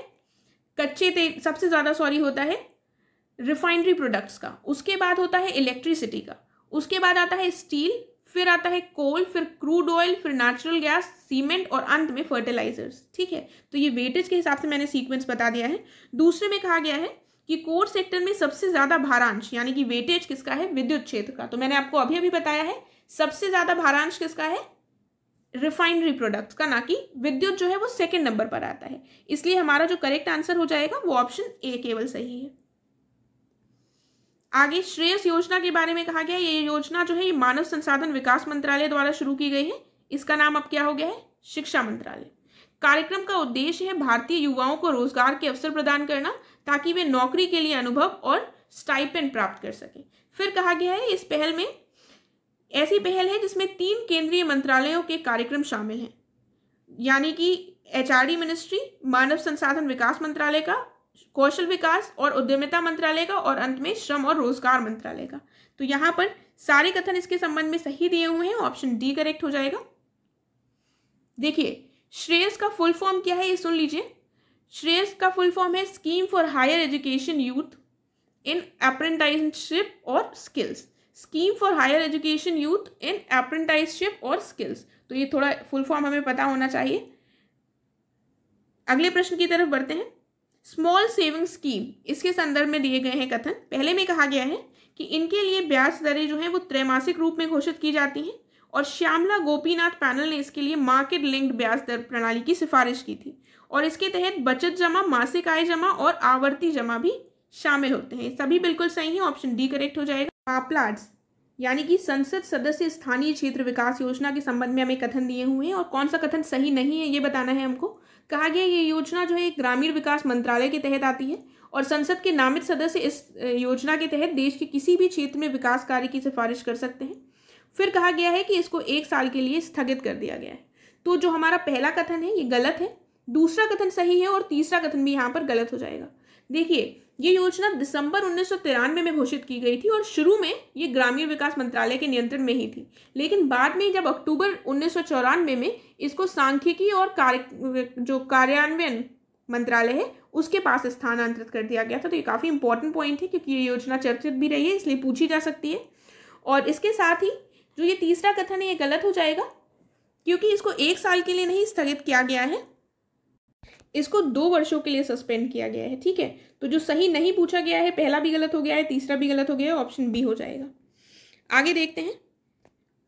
S1: कच्चे तेल सबसे ज़्यादा सॉरी होता है रिफाइनरी प्रोडक्ट्स का उसके बाद होता है इलेक्ट्रिसिटी का उसके बाद आता है स्टील फिर आता है कोल फिर क्रूड ऑयल फिर नेचुरल गैस सीमेंट और अंत में फर्टिलाइजर्स ठीक है तो ये वेटेज के हिसाब से मैंने सीक्वेंस बता दिया है दूसरे में कहा गया है कि कोर सेक्टर में सबसे ज़्यादा भारांश यानी कि वेटेज किसका है विद्युत क्षेत्र का तो मैंने आपको अभी अभी बताया है सबसे ज़्यादा भारांश किसका है रिफाइनरी प्रोडक्ट्स का ना कि विद्युत जो है वो सेकेंड नंबर पर आता है इसलिए हमारा जो करेक्ट आंसर हो जाएगा वो ऑप्शन ए केवल सही है आगे श्रेयस योजना के बारे में कहा गया ये योजना जो है ये मानव संसाधन विकास मंत्रालय द्वारा शुरू की गई है इसका नाम अब क्या हो गया है शिक्षा मंत्रालय कार्यक्रम का उद्देश्य है भारतीय युवाओं को रोजगार के अवसर प्रदान करना ताकि वे नौकरी के लिए अनुभव और स्टाइपेंड प्राप्त कर सकें फिर कहा गया है इस पहल में ऐसी पहल है जिसमें तीन केंद्रीय मंत्रालयों के कार्यक्रम शामिल हैं यानी कि एच मिनिस्ट्री मानव संसाधन विकास मंत्रालय का कौशल विकास और उद्यमिता मंत्रालय का और अंत में श्रम और रोजगार मंत्रालय का तो यहाँ पर सारे कथन इसके संबंध में सही दिए हुए हैं ऑप्शन डी करेक्ट हो जाएगा देखिए श्रेयस का फुल फॉर्म क्या है ये सुन लीजिए श्रेयस का फुल फॉर्म है scheme for higher education youth in apprenticeship और skills scheme for higher education youth in apprenticeship और स्किल्स तो ये थोड़ा फुल फॉर्म हमें पता होना चाहिए अगले प्रश्न की तरफ बढ़ते हैं स्मॉल सेविंग स्कीम इसके संदर्भ में दिए गए हैं कथन पहले में कहा गया है कि इनके लिए ब्याज दरें जो हैं वो त्रैमासिक रूप में घोषित की जाती हैं और श्यामला गोपीनाथ पैनल ने इसके लिए मार्केट लिंक्ड ब्याज दर प्रणाली की सिफारिश की थी और इसके तहत बचत जमा मासिक आय जमा और आवर्ती जमा भी शामिल होते हैं सभी बिल्कुल सही है ऑप्शन डी करेक्ट हो जाएगा पापलाट्स यानी कि संसद सदस्य स्थानीय क्षेत्र विकास योजना के संबंध में हमें कथन दिए हुए हैं और कौन सा कथन सही नहीं है ये बताना है हमको कहा गया ये योजना जो है ग्रामीण विकास मंत्रालय के तहत आती है और संसद के नामित सदस्य इस योजना के तहत देश के किसी भी क्षेत्र में विकास कार्य की सिफारिश कर सकते हैं फिर कहा गया है कि इसको एक साल के लिए स्थगित कर दिया गया है तो जो हमारा पहला कथन है ये गलत है दूसरा कथन सही है और तीसरा कथन भी यहाँ पर गलत हो जाएगा देखिए ये योजना दिसंबर उन्नीस में घोषित की गई थी और शुरू में ये ग्रामीण विकास मंत्रालय के नियंत्रण में ही थी लेकिन बाद में जब अक्टूबर उन्नीस में इसको सांख्यिकी और कार्य जो कार्यान्वयन मंत्रालय है उसके पास स्थानांतरित कर दिया गया था तो ये काफ़ी इंपॉर्टेंट पॉइंट है क्योंकि ये योजना चर्चित भी रही है इसलिए पूछी जा सकती है और इसके साथ ही जो ये तीसरा कथन है ये गलत हो जाएगा क्योंकि इसको एक साल के लिए नहीं स्थगित किया गया है इसको दो वर्षों के लिए सस्पेंड किया गया है ठीक है तो जो सही नहीं पूछा गया है पहला भी गलत हो गया है तीसरा भी गलत हो गया है ऑप्शन बी हो जाएगा आगे देखते हैं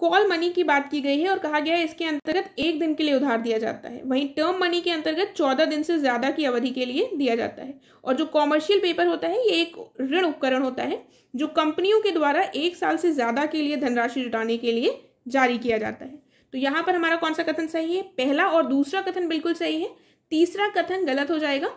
S1: कॉल मनी की बात की गई है और कहा गया है इसके अंतर्गत एक दिन के लिए उधार दिया जाता है वहीं टर्म मनी के अंतर्गत चौदह दिन से ज़्यादा की अवधि के लिए दिया जाता है और जो कॉमर्शियल पेपर होता है ये एक ऋण उपकरण होता है जो कंपनियों के द्वारा एक साल से ज़्यादा के लिए धनराशि जुटाने के लिए जारी किया जाता है तो यहाँ पर हमारा कौन सा कथन सही है पहला और दूसरा कथन बिल्कुल सही है तीसरा कथन गलत हो जाएगा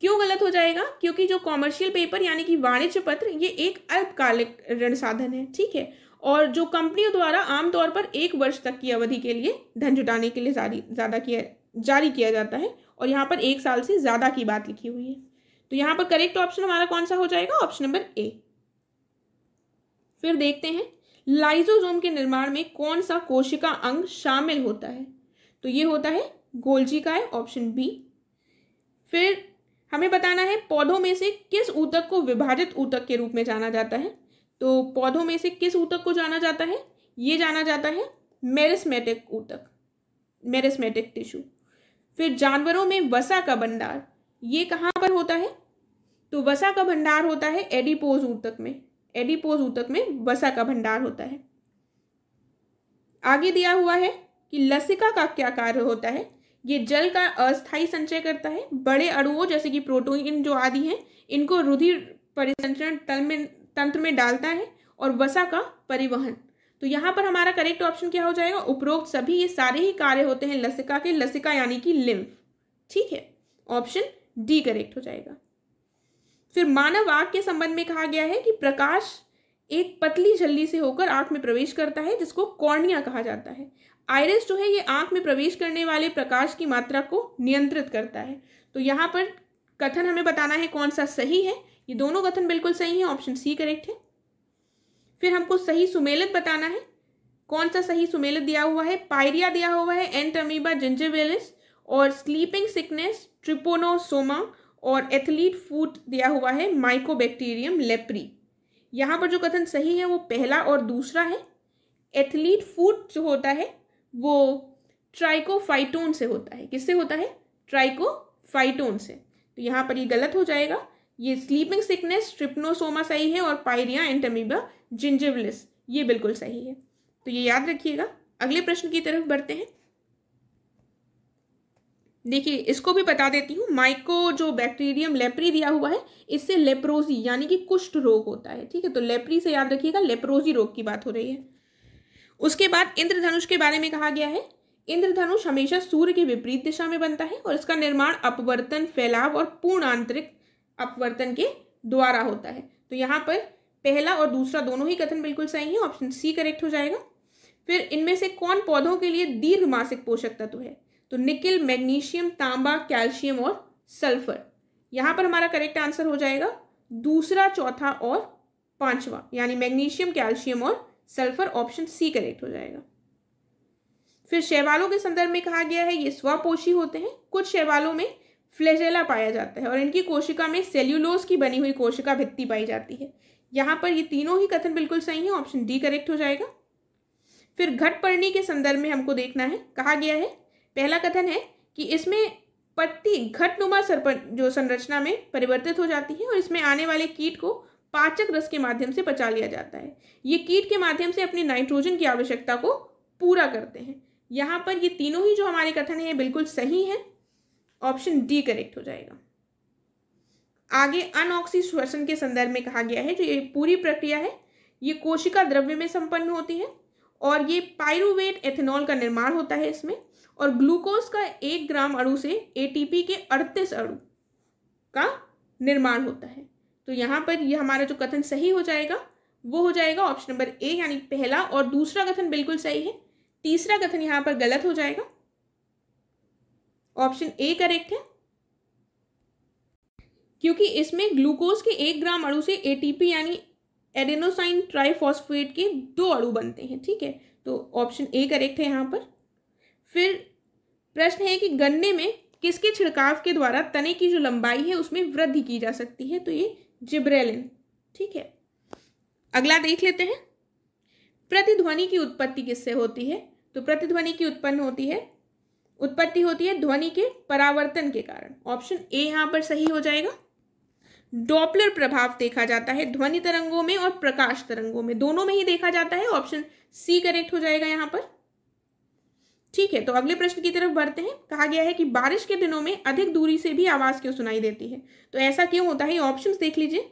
S1: क्यों गलत हो जाएगा क्योंकि जो कॉमर्शियल पेपर यानी कि वाणिज्य पत्र ये एक अल्पकालिक ऋण साधन है ठीक है और जो कंपनियों द्वारा आमतौर पर एक वर्ष तक की अवधि के लिए धन जुटाने के लिए जारी ज़्यादा किया जारी किया जाता है और यहाँ पर एक साल से ज़्यादा की बात लिखी हुई है तो यहाँ पर करेक्ट ऑप्शन हमारा कौन सा हो जाएगा ऑप्शन नंबर ए फिर देखते हैं लाइजोजोम के निर्माण में कौन सा कोशिका अंग शामिल होता है तो ये होता है गोलजी का है ऑप्शन बी फिर हमें बताना है पौधों में से किस ऊतक को विभाजित ऊतक के रूप में जाना जाता है तो पौधों में से किस ऊतक को जाना जाता है ये जाना जाता है मेरिस्मेटिक ऊतक मेरिस्मेटिक टिश्यू फिर जानवरों में वसा का भंडार ये कहाँ पर होता है तो वसा का भंडार होता है एडिपोज ऊतक में एडिपोज ऊतक में वसा का भंडार होता है आगे दिया हुआ है कि लसिका का क्या कार्य होता है ये जल का अस्थायी संचय करता है बड़े अणुओं जैसे कि प्रोटोइन जो आदि हैं इनको रुधिर परिसंचरण तल में तंत्र में डालता है और वसा का परिवहन तो यहाँ पर हमारा करेक्ट ऑप्शन क्या हो जाएगा उपरोक्त सभी ये सारे ही कार्य होते हैं लसिका के लसिका यानी कि लिम्फ ठीक है ऑप्शन डी करेक्ट हो जाएगा फिर मानव आग के संबंध में कहा गया है कि प्रकाश एक पतली झल्ली से होकर आँख में प्रवेश करता है जिसको कॉर्निया कहा जाता है आयरस जो है ये आंख में प्रवेश करने वाले प्रकाश की मात्रा को नियंत्रित करता है तो यहाँ पर कथन हमें बताना है कौन सा सही है ये दोनों कथन बिल्कुल सही है ऑप्शन सी करेक्ट है फिर हमको सही सुमेलित बताना है कौन सा सही सुमेलित दिया हुआ है पायरिया दिया हुआ है एंटमीबा जेंजिवेलिस और स्लीपिंग सिकनेस ट्रिपोनोसोमा और एथलीट फूट दिया हुआ है माइकोबैक्टीरियम लेप्री यहाँ पर जो कथन सही है वो पहला और दूसरा है एथलीट फूड जो होता है वो ट्राइकोफाइटोन से होता है किससे होता है ट्राइकोफाइटोन से तो यहाँ पर ये गलत हो जाएगा ये स्लीपिंग सिकनेस ट्रिप्नोसोमा सही है और पायरिया एंटमीबा जिंजिवलिस ये बिल्कुल सही है तो ये याद रखिएगा अगले प्रश्न की तरफ बढ़ते हैं देखिए इसको भी बता देती हूँ माइको जो बैक्टीरियम लेप्री दिया हुआ है इससे लेप्रोजी यानी कि कुष्ठ रोग होता है ठीक है तो लेप्री से याद रखिएगा लेप्रोजी रोग की बात हो रही है उसके बाद इंद्रधनुष के बारे में कहा गया है इंद्रधनुष हमेशा सूर्य के विपरीत दिशा में बनता है और इसका निर्माण अपवर्तन फैलाव और पूर्ण आंतरिक अपवर्तन के द्वारा होता है तो यहाँ पर पहला और दूसरा दोनों ही कथन बिल्कुल सही है ऑप्शन सी करेक्ट हो जाएगा फिर इनमें से कौन पौधों के लिए दीर्घ मासिक पोषक तत्व है तो निकिल मैग्नीशियम तांबा कैल्शियम और सल्फर यहाँ पर हमारा करेक्ट आंसर हो जाएगा दूसरा चौथा और पांचवा यानी मैग्नीशियम कैल्शियम और सल्फर ऑप्शन सी करेक्ट हो जाएगा फिर शैवालों के संदर्भ में कहा गया है ये स्वापोषी होते हैं कुछ शैवालों में फ्लेजेला पाया जाता है और इनकी कोशिका में सेल्यूलोस की बनी हुई कोशिका भित्ती पाई जाती है यहाँ पर ये तीनों ही कथन बिल्कुल सही है ऑप्शन डी करेक्ट हो जाएगा फिर घटपर्णी के संदर्भ में हमको देखना है कहा गया है पहला कथन है कि इसमें पत्ती घटनुमा सरपन जो संरचना में परिवर्तित हो जाती है और इसमें आने वाले कीट को पाचक रस के माध्यम से पचा लिया जाता है ये कीट के माध्यम से अपने नाइट्रोजन की आवश्यकता को पूरा करते हैं यहाँ पर ये तीनों ही जो हमारे कथन है बिल्कुल सही है ऑप्शन डी करेक्ट हो जाएगा आगे अनऑक्सी श्वसन के संदर्भ में कहा गया है जो ये पूरी प्रक्रिया है ये कोशिका द्रव्य में संपन्न होती है और ये पायरुवेट एथेनॉल का निर्माण होता है इसमें और ग्लूकोज का एक ग्राम अणु से एटीपी के अड़तीस अणु का निर्माण होता है तो यहाँ पर यह हमारा जो कथन सही हो जाएगा वो हो जाएगा ऑप्शन नंबर ए यानी पहला और दूसरा कथन बिल्कुल सही है तीसरा कथन यहाँ पर गलत हो जाएगा ऑप्शन ए करेक्ट है क्योंकि इसमें ग्लूकोज के एक ग्राम अड़ू से एटीपी यानी एडेनोसाइन ट्राइफॉस्फेट के दो अड़ू बनते हैं ठीक है तो ऑप्शन ए करेक्ट है यहाँ पर फिर प्रश्न है कि गन्ने में किसके छिड़काव के द्वारा तने की जो लंबाई है उसमें वृद्धि की जा सकती है तो ये जिब्रेलिन ठीक है अगला देख लेते हैं प्रतिध्वनि की उत्पत्ति किससे होती है तो प्रतिध्वनि की उत्पन्न होती है उत्पत्ति होती है ध्वनि के परावर्तन के कारण ऑप्शन ए यहां पर सही हो जाएगा डॉपलर प्रभाव देखा जाता है ध्वनि तरंगों में और प्रकाश तरंगों में दोनों में ही देखा जाता है ऑप्शन सी करेक्ट हो जाएगा यहां पर ठीक है तो अगले प्रश्न की तरफ बढ़ते हैं कहा गया है कि बारिश के दिनों में अधिक दूरी से भी आवाज़ क्यों सुनाई देती है तो ऐसा क्यों होता है ऑप्शंस देख लीजिए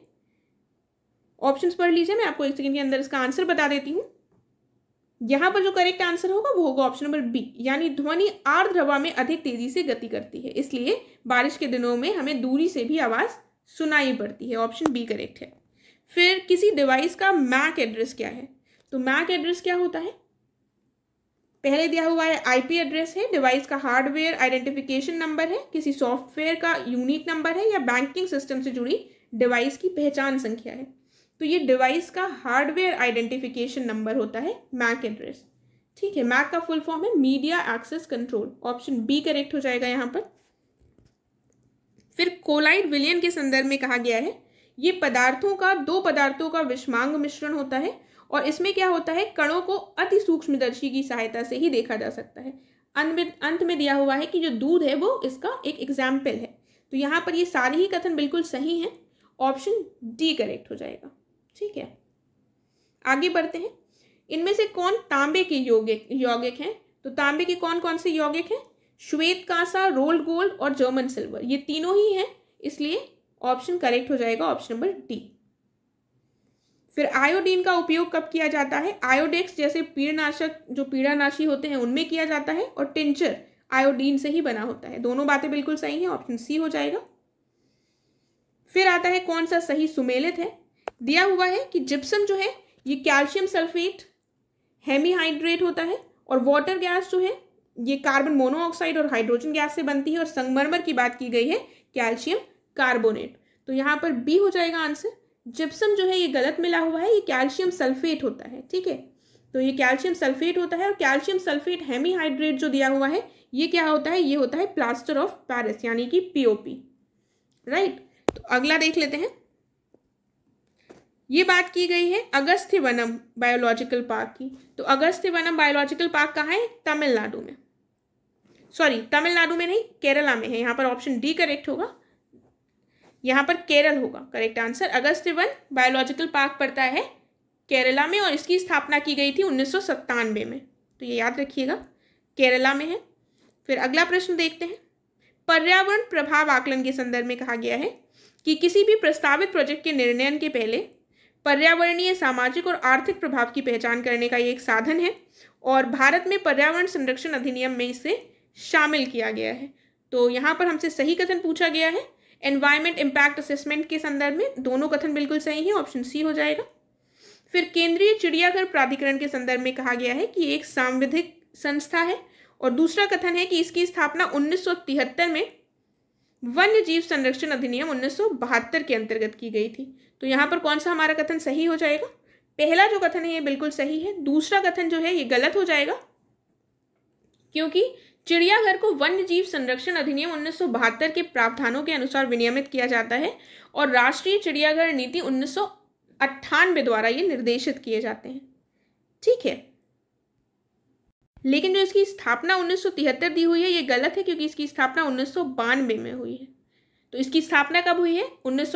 S1: ऑप्शंस पढ़ लीजिए मैं आपको एक सेकंड के अंदर इसका आंसर बता देती हूँ यहाँ पर जो करेक्ट आंसर होगा वो होगा ऑप्शन नंबर बी यानी ध्वनि आर्द्र हवा में अधिक तेजी से गति करती है इसलिए बारिश के दिनों में हमें दूरी से भी आवाज़ सुनाई पड़ती है ऑप्शन बी करेक्ट है फिर किसी डिवाइस का मैक एड्रेस क्या है तो मैक एड्रेस क्या होता है पहले दिया हुआ है आईपी एड्रेस है डिवाइस का हार्डवेयर आइडेंटिफिकेशन नंबर है किसी सॉफ्टवेयर का यूनिक नंबर है या बैंकिंग सिस्टम से जुड़ी डिवाइस की पहचान संख्या है तो ये डिवाइस का हार्डवेयर आइडेंटिफिकेशन नंबर होता है मैक एड्रेस ठीक है मैक का फुल फॉर्म है media access control option B correct हो जाएगा यहाँ पर फिर कोलाइड विलियन के संदर्भ में कहा गया है ये पदार्थों का दो पदार्थों का विषमांग मिश्रण होता है और इसमें क्या होता है कणों को अति सूक्ष्मदर्शी की सहायता से ही देखा जा सकता है अंत में अंत में दिया हुआ है कि जो दूध है वो इसका एक एग्जाम्पल है तो यहाँ पर ये सारे ही कथन बिल्कुल सही हैं ऑप्शन डी करेक्ट हो जाएगा ठीक है आगे बढ़ते हैं इनमें से कौन तांबे के यौगिक यौगिक हैं तो तांबे के कौन कौन से यौगिक हैं श्वेत कांसा रोल्ड गोल्ड और जर्मन सिल्वर ये तीनों ही हैं इसलिए ऑप्शन करेक्ट हो जाएगा ऑप्शन नंबर डी फिर आयोडीन का उपयोग कब किया जाता है आयोडेक्स जैसे पीड़नाशक जो पीड़ानाशी होते हैं उनमें किया जाता है और टिंचर आयोडीन से ही बना होता है दोनों बातें बिल्कुल सही हैं ऑप्शन सी हो जाएगा फिर आता है कौन सा सही सुमेलित है दिया हुआ है कि जिप्सम जो है ये कैल्शियम सल्फेट हेमीहाइड्रेट होता है और वाटर गैस जो है ये कार्बन मोनोऑक्साइड और हाइड्रोजन गैस से बनती है और संगमरमर की बात की गई है कैल्शियम कार्बोनेट तो यहाँ पर बी हो जाएगा आंसर जिप्सम जो है ये गलत मिला हुआ है ये कैल्शियम सल्फेट होता है ठीक है तो ये कैल्शियम सल्फेट होता है और कैल्शियम सल्फेट हेमीहाइड्रेट जो दिया हुआ है ये क्या होता है ये होता है प्लास्टर ऑफ पैरिस यानी कि पीओपी राइट तो अगला देख लेते हैं ये बात की गई है अगस्त्य वनम बायोलॉजिकल पार्क की तो अगस्त्य वनम बायोलॉजिकल पार्क कहाँ है तमिलनाडु में सॉरी तमिलनाडु में नहीं केरला में है यहाँ पर ऑप्शन डी करेक्ट होगा यहाँ पर केरल होगा correct answer Agasthya Van biological park पड़ता है केरला में और इसकी स्थापना की गई थी उन्नीस में तो ये याद रखिएगा केरला में है फिर अगला प्रश्न देखते हैं पर्यावरण प्रभाव आकलन के संदर्भ में कहा गया है कि किसी भी प्रस्तावित प्रोजेक्ट के निर्णयन के पहले पर्यावरणीय सामाजिक और आर्थिक प्रभाव की पहचान करने का ये एक साधन है और भारत में पर्यावरण संरक्षण अधिनियम में इसे शामिल किया गया है तो यहाँ पर हमसे सही कथन पूछा गया है एनवायरमेंट इम्पैक्ट असेसमेंट के संदर्भ में दोनों कथन बिल्कुल सही है ऑप्शन सी हो जाएगा फिर केंद्रीय चिड़ियाघर प्राधिकरण के संदर्भ में कहा गया है कि एक सांविधिक संस्था है और दूसरा कथन है कि इसकी स्थापना 1973 में वन्य जीव संरक्षण अधिनियम 1972 के अंतर्गत की गई थी तो यहाँ पर कौन सा हमारा कथन सही हो जाएगा पहला जो कथन है ये बिल्कुल सही है दूसरा कथन जो है ये गलत हो जाएगा क्योंकि चिड़ियाघर को वन्य जीव संरक्षण अधिनियम उन्नीस के प्रावधानों के अनुसार विनियमित किया जाता है और राष्ट्रीय चिड़ियाघर नीति उन्नीस द्वारा ये निर्देशित किए जाते हैं ठीक है लेकिन जो इसकी स्थापना 1973 दी हुई है ये गलत है क्योंकि इसकी स्थापना उन्नीस में हुई है तो इसकी स्थापना कब हुई है उन्नीस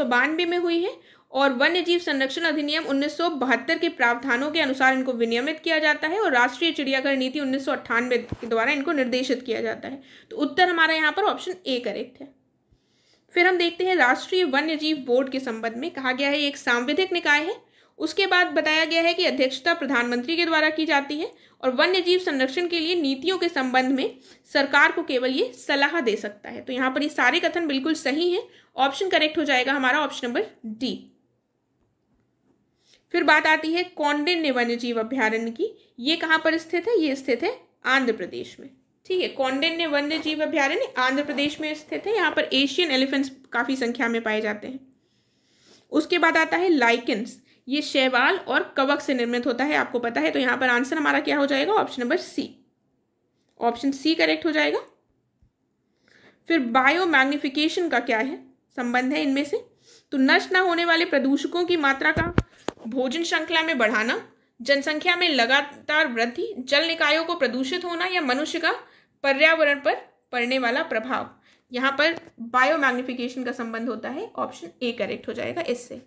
S1: में हुई है और वन्य जीव संरक्षण अधिनियम 1972 के प्रावधानों के अनुसार इनको विनियमित किया जाता है और राष्ट्रीय चिड़ियाघर नीति उन्नीस के द्वारा इनको निर्देशित किया जाता है तो उत्तर हमारा यहाँ पर ऑप्शन ए करेक्ट है फिर हम देखते हैं राष्ट्रीय वन्य जीव बोर्ड के संबंध में कहा गया है एक सांविधिक निकाय है उसके बाद बताया गया है कि अध्यक्षता प्रधानमंत्री के द्वारा की जाती है और वन्य जीव संरक्षण के लिए नीतियों के संबंध में सरकार को केवल ये सलाह दे सकता है तो यहाँ पर ये सारे कथन बिल्कुल सही हैं ऑप्शन करेक्ट हो जाएगा हमारा ऑप्शन नंबर डी फिर बात आती है कौंडिन्य वन्य जीव अभ्यारण्य की ये कहाँ पर स्थित है ये स्थित है आंध्र प्रदेश में ठीक है कौंडिन्य वन्य जीव अभ्यारण्य आंध्र प्रदेश में स्थित है यहाँ पर एशियन एलिफेंट्स काफ़ी संख्या में पाए जाते हैं उसके बाद आता है लाइकेंस ये शैवाल और कवक से निर्मित होता है आपको पता है तो यहाँ पर आंसर हमारा क्या हो जाएगा option number C option C correct हो जाएगा फिर बायो मैग्निफिकेशन का क्या है संबंध है इनमें से तो नष्ट ना होने वाले प्रदूषकों की मात्रा का भोजन श्रृंखला में बढ़ाना जनसंख्या में लगातार वृद्धि जल निकायों को प्रदूषित होना या मनुष्य का पर्यावरण पर पड़ने वाला प्रभाव यहाँ पर बायो मैग्निफिकेशन का संबंध होता है ऑप्शन ए करेक्ट हो जाएगा इससे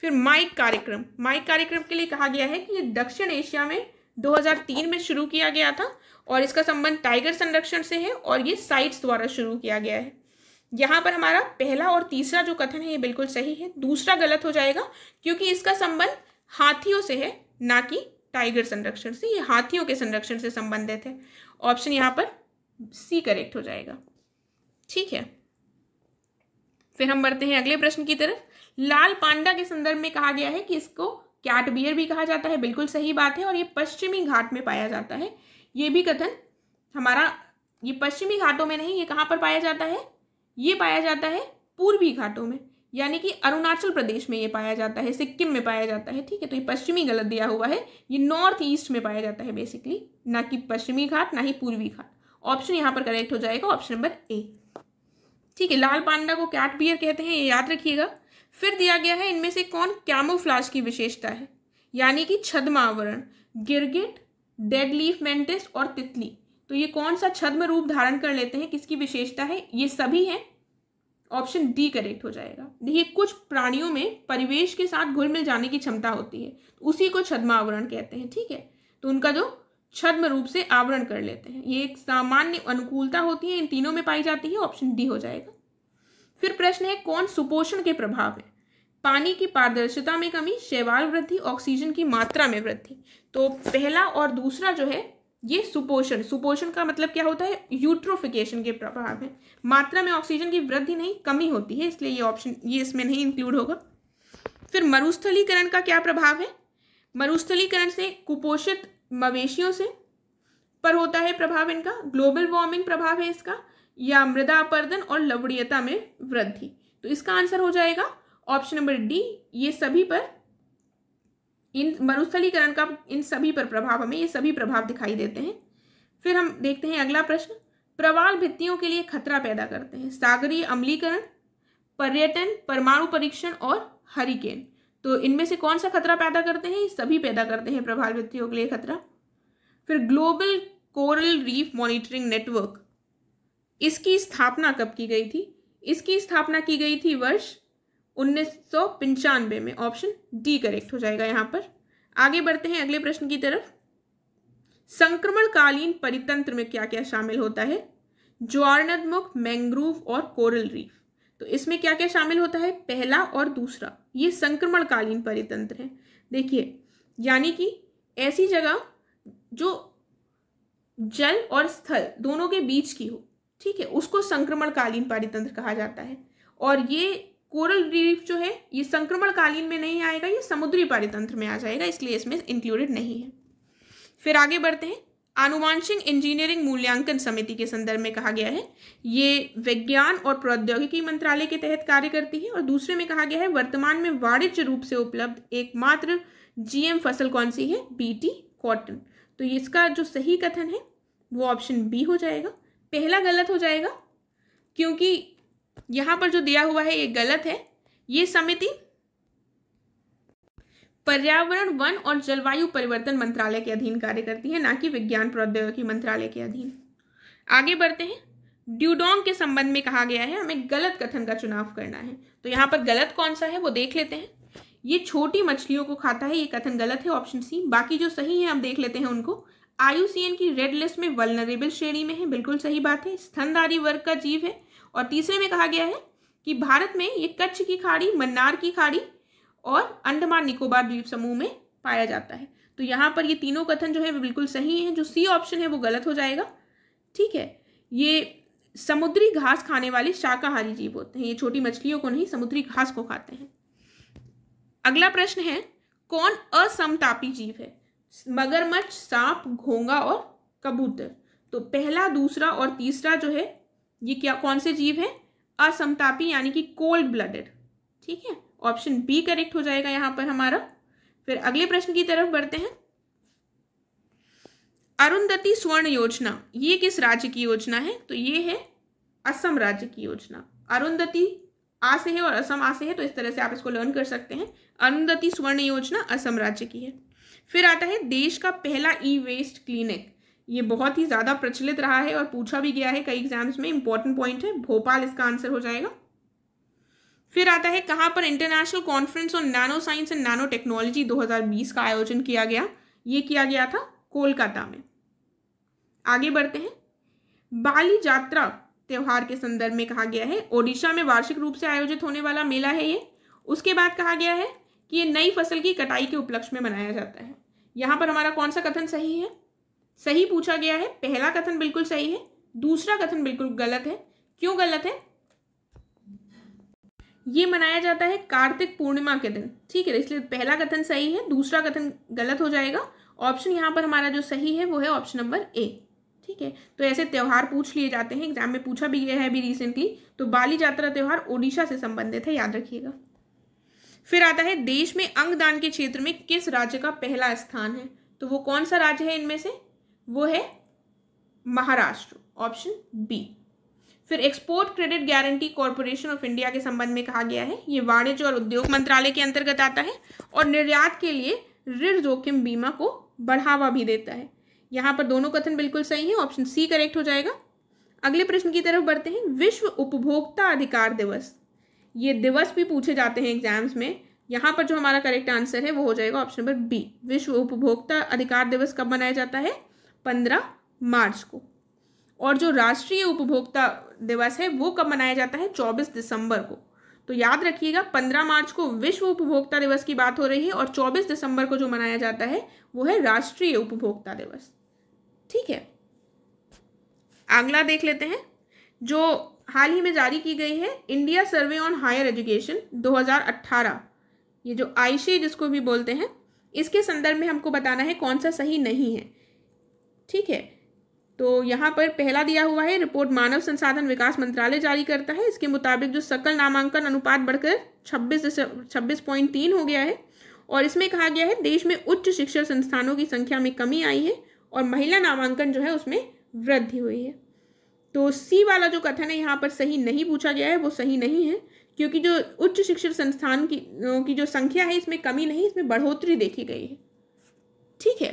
S1: फिर माइक कार्यक्रम माइक कार्यक्रम के लिए कहा गया है कि ये दक्षिण एशिया में 2003 में शुरू किया गया था और इसका संबंध टाइगर संरक्षण से है और ये साइट्स द्वारा शुरू किया गया है यहाँ पर हमारा पहला और तीसरा जो कथन है ये बिल्कुल सही है दूसरा गलत हो जाएगा क्योंकि इसका संबंध हाथियों से है ना कि टाइगर संरक्षण से ये हाथियों के संरक्षण से संबंधित है ऑप्शन यहाँ पर सी करेक्ट हो जाएगा ठीक है फिर हम बढ़ते हैं अगले प्रश्न की तरफ लाल पांडा के संदर्भ में कहा गया है कि इसको कैट बियर भी कहा जाता है बिल्कुल सही बात है और ये पश्चिमी घाट में पाया जाता है ये भी कथन हमारा ये पश्चिमी घाटों में नहीं ये कहाँ पर पाया जाता है ये पाया जाता है पूर्वी घाटों में यानी कि अरुणाचल प्रदेश में ये पाया जाता है सिक्किम में पाया जाता है ठीक है तो ये पश्चिमी गलत दिया हुआ है ये नॉर्थ ईस्ट में पाया जाता है बेसिकली ना कि पश्चिमी घाट ना ही पूर्वी घाट ऑप्शन यहाँ पर करेक्ट हो जाएगा ऑप्शन नंबर ए ठीक है लाल पांडा को कैट बियर कहते हैं ये याद रखिएगा फिर दिया गया है इनमें से कौन कैमोफ्लाज की विशेषता है यानी कि छदमावरण गिरगिट डेड लीफ मेंटिस और तितली तो ये कौन सा छद्म रूप धारण कर लेते हैं किसकी विशेषता है ये सभी हैं ऑप्शन डी करेक्ट हो जाएगा देखिए कुछ प्राणियों में परिवेश के साथ घुल मिल जाने की क्षमता होती है उसी को छद्म आवरण कहते हैं ठीक है तो उनका जो छद्म रूप से आवरण कर लेते हैं ये एक सामान्य अनुकूलता होती है इन तीनों में पाई जाती है ऑप्शन डी हो जाएगा फिर प्रश्न है कौन सुपोषण के प्रभाव है पानी की पारदर्शिता में कमी शैवाल वृद्धि ऑक्सीजन की मात्रा में वृद्धि तो पहला और दूसरा जो है ये सुपोषण सुपोषण का मतलब क्या होता है यूट्रोफिकेशन के प्रभाव है मात्रा में ऑक्सीजन की वृद्धि नहीं कमी होती है इसलिए ये ऑप्शन ये इसमें नहीं इंक्लूड होगा फिर मरुस्थलीकरण का क्या प्रभाव है मरुस्थलीकरण से कुपोषित मवेशियों से पर होता है प्रभाव इनका ग्लोबल वार्मिंग प्रभाव है इसका या मृदा अपर्दन और लवणीयता में वृद्धि तो इसका आंसर हो जाएगा ऑप्शन नंबर डी ये सभी पर इन मरुस्थलीकरण का इन सभी पर प्रभाव हमें ये सभी प्रभाव दिखाई देते हैं फिर हम देखते हैं अगला प्रश्न प्रवाल भित्तियों के लिए खतरा पैदा करते हैं सागरीय अम्लीकरण पर्यटन परमाणु परीक्षण और हरिकेन तो इनमें से कौन सा खतरा पैदा करते हैं सभी पैदा करते हैं प्रभाव भित्तियों के लिए खतरा फिर global coral reef monitoring network इसकी स्थापना कब की गई थी इसकी स्थापना की गई थी वर्ष उन्नीस में ऑप्शन डी करेक्ट हो जाएगा यहाँ पर आगे बढ़ते हैं अगले प्रश्न की तरफ संक्रमणकालीन परितंत्र में क्या क्या शामिल होता है ज्वारनदमुख मैंग्रोव और कोरल रीफ तो इसमें क्या क्या शामिल होता है पहला और दूसरा ये संक्रमणकालीन परितंत्र है देखिए यानी कि ऐसी जगह जो जल और स्थल दोनों के बीच की हो ठीक है उसको संक्रमणकालीन परितंत्र कहा जाता है और ये कोरल रीफ जो है ये संक्रमण कालीन में नहीं आएगा ये समुद्री पारितंत्र में आ जाएगा इसलिए इसमें इंक्लूडेड नहीं है फिर आगे बढ़ते हैं आनुवांशिक इंजीनियरिंग मूल्यांकन समिति के संदर्भ में कहा गया है ये विज्ञान और प्रौद्योगिकी मंत्रालय के तहत कार्य करती है और दूसरे में कहा गया है वर्तमान में वाणिज्य रूप से उपलब्ध एकमात्र जीएम फसल कौन सी है बीटी कॉटन तो इसका जो सही कथन है वो ऑप्शन बी हो जाएगा पहला गलत हो जाएगा क्योंकि यहां पर जो दिया हुआ है ये गलत है ये समिति पर्यावरण वन और जलवायु परिवर्तन मंत्रालय के अधीन कार्य करती है ना कि विज्ञान प्रौद्योगिकी मंत्रालय के अधीन आगे बढ़ते हैं ड्यूडोंग के संबंध में कहा गया है हमें गलत कथन का चुनाव करना है तो यहाँ पर गलत कौन सा है वो देख लेते हैं ये छोटी मछलियों को खाता है ये कथन गलत है ऑप्शन सी बाकी जो सही है हम देख लेते हैं उनको आयुसीएन की रेड लिस्ट में वलनरेबल श्रेणी में है बिल्कुल सही बात है स्थनदारी वर्ग का जीव है और तीसरे में कहा गया है कि भारत में ये कच्छ की खाड़ी मन्नार की खाड़ी और अंडमान निकोबार द्वीप समूह में पाया जाता है तो यहाँ पर ये तीनों कथन जो है वो बिल्कुल सही हैं जो सी ऑप्शन है वो गलत हो जाएगा ठीक है ये समुद्री घास खाने वाले शाकाहारी जीव होते हैं ये छोटी मछलियों को नहीं समुद्री घास को खाते हैं अगला प्रश्न है कौन असमतापी जीव है मगरमच्छ सांप घोंगा और कबूतर तो पहला दूसरा और तीसरा जो है ये क्या कौन से जीव है असमतापी यानी कि कोल्ड ब्लडेड ठीक है ऑप्शन बी करेक्ट हो जाएगा यहाँ पर हमारा फिर अगले प्रश्न की तरफ बढ़ते हैं अरुंधति स्वर्ण योजना ये किस राज्य की योजना है तो ये है असम राज्य की योजना अरुंधति आ से है और असम आ से है तो इस तरह से आप इसको लर्न कर सकते हैं अरुंधति स्वर्ण योजना असम राज्य की है फिर आता है देश का पहला ई वेस्ट क्लिनिक ये बहुत ही ज़्यादा प्रचलित रहा है और पूछा भी गया है कई एग्जाम्स में इंपॉर्टेंट पॉइंट है भोपाल इसका आंसर हो जाएगा फिर आता है कहाँ पर international conference on nano science and nano technology 2020 का आयोजन किया गया ये किया गया था कोलकाता में आगे बढ़ते हैं बाली यात्रा त्यौहार के संदर्भ में कहा गया है ओडिशा में वार्षिक रूप से आयोजित होने वाला मेला है ये उसके बाद कहा गया है कि ये नई फसल की कटाई के उपलक्ष्य में मनाया जाता है यहाँ पर हमारा कौन सा कथन सही है सही पूछा गया है पहला कथन बिल्कुल सही है दूसरा कथन बिल्कुल गलत है क्यों गलत है ये मनाया जाता है कार्तिक पूर्णिमा के दिन ठीक है इसलिए पहला कथन सही है दूसरा कथन गलत हो जाएगा ऑप्शन यहाँ पर हमारा जो सही है वो है ऑप्शन नंबर ए ठीक है तो ऐसे त्यौहार पूछ लिए जाते हैं एग्जाम में पूछा भी गया है अभी रिसेंटली तो बाली यात्रा त्यौहार ओडिशा से संबंधित है याद रखिएगा फिर आता है देश में अंगदान के क्षेत्र में किस राज्य का पहला स्थान है तो वो कौन सा राज्य है इनमें से वो है महाराष्ट्र ऑप्शन बी फिर export credit guarantee corporation of India के संबंध में कहा गया है ये वाणिज्य और उद्योग मंत्रालय के अंतर्गत आता है और निर्यात के लिए ऋण जोखिम बीमा को बढ़ावा भी देता है यहाँ पर दोनों कथन बिल्कुल सही है ऑप्शन सी करेक्ट हो जाएगा अगले प्रश्न की तरफ बढ़ते हैं विश्व उपभोक्ता अधिकार दिवस ये दिवस भी पूछे जाते हैं एग्जाम्स में यहाँ पर जो हमारा करेक्ट आंसर है वो हो जाएगा ऑप्शन नंबर बी विश्व उपभोक्ता अधिकार दिवस कब मनाया जाता है पंद्रह मार्च को और जो राष्ट्रीय उपभोक्ता दिवस है वो कब मनाया जाता है चौबीस दिसंबर को तो याद रखिएगा पंद्रह मार्च को विश्व उपभोक्ता दिवस की बात हो रही है और चौबीस दिसंबर को जो मनाया जाता है वो है राष्ट्रीय उपभोक्ता दिवस ठीक है अगला देख लेते हैं जो हाल ही में जारी की गई है India survey on higher education 2018 ये जो आईशी जिसको भी बोलते हैं इसके संदर्भ में हमको बताना है कौन सा सही नहीं है ठीक है तो यहाँ पर पहला दिया हुआ है रिपोर्ट मानव संसाधन विकास मंत्रालय जारी करता है इसके मुताबिक जो सकल नामांकन अनुपात बढ़कर छब्बीस छब्बीस पॉइंट तीन हो गया है और इसमें कहा गया है देश में उच्च शिक्षा संस्थानों की संख्या में कमी आई है और महिला नामांकन जो है उसमें वृद्धि हुई है तो सी वाला जो कथन है यहाँ पर सही नहीं पूछा गया है वो सही नहीं है क्योंकि जो उच्च शिक्षण संस्थान की की जो संख्या है इसमें कमी नहीं इसमें बढ़ोतरी देखी गई है ठीक है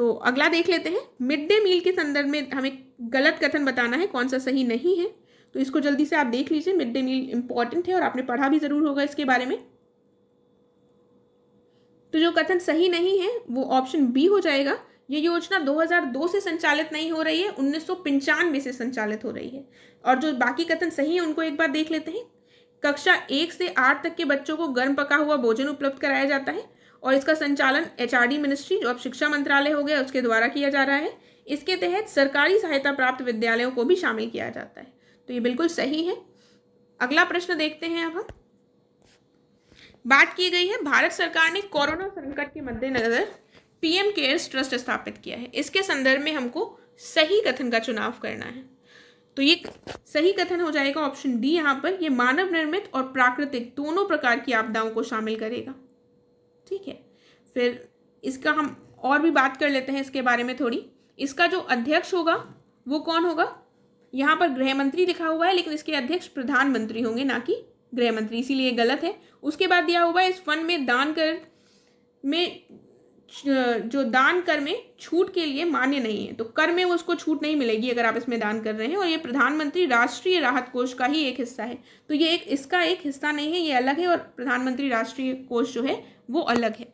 S1: तो अगला देख लेते हैं मिड डे मील के संदर्भ में हमें गलत कथन बताना है कौन सा सही नहीं है तो इसको जल्दी से आप देख लीजिए मिड डे मील इंपॉर्टेंट है और आपने पढ़ा भी ज़रूर होगा इसके बारे में तो जो कथन सही नहीं है वो ऑप्शन बी हो जाएगा ये योजना 2002 से संचालित नहीं हो रही है उन्नीस से संचालित हो रही है और जो बाकी कथन सही है उनको एक बार देख लेते हैं कक्षा एक से आठ तक के बच्चों को गर्म पका हुआ भोजन उपलब्ध कराया जाता है और इसका संचालन एचआरडी मिनिस्ट्री जो अब शिक्षा मंत्रालय हो गया उसके द्वारा किया जा रहा है इसके तहत सरकारी सहायता प्राप्त विद्यालयों को भी शामिल किया जाता है तो ये बिल्कुल सही है अगला प्रश्न देखते हैं अब हम बात की गई है भारत सरकार ने कोरोना संकट के मद्देनजर पीएम केयर्स ट्रस्ट स्थापित किया है इसके संदर्भ में हमको सही कथन का चुनाव करना है तो ये सही कथन हो जाएगा ऑप्शन डी यहाँ पर ये मानव निर्मित और प्राकृतिक दोनों प्रकार की आपदाओं को शामिल करेगा ठीक है फिर इसका हम और भी बात कर लेते हैं इसके बारे में थोड़ी इसका जो अध्यक्ष होगा वो कौन होगा यहाँ पर गृह मंत्री लिखा हुआ है लेकिन इसके अध्यक्ष प्रधानमंत्री होंगे ना कि गृह मंत्री इसीलिए गलत है उसके बाद दिया हुआ है इस फंड में दान कर में जो दान कर में छूट के लिए मान्य नहीं है तो कर में उसको छूट नहीं मिलेगी अगर आप इसमें दान कर रहे हैं और ये प्रधानमंत्री राष्ट्रीय राहत कोष का ही एक हिस्सा है तो ये एक इसका एक हिस्सा नहीं है ये अलग है और प्रधानमंत्री राष्ट्रीय कोष जो है वो अलग है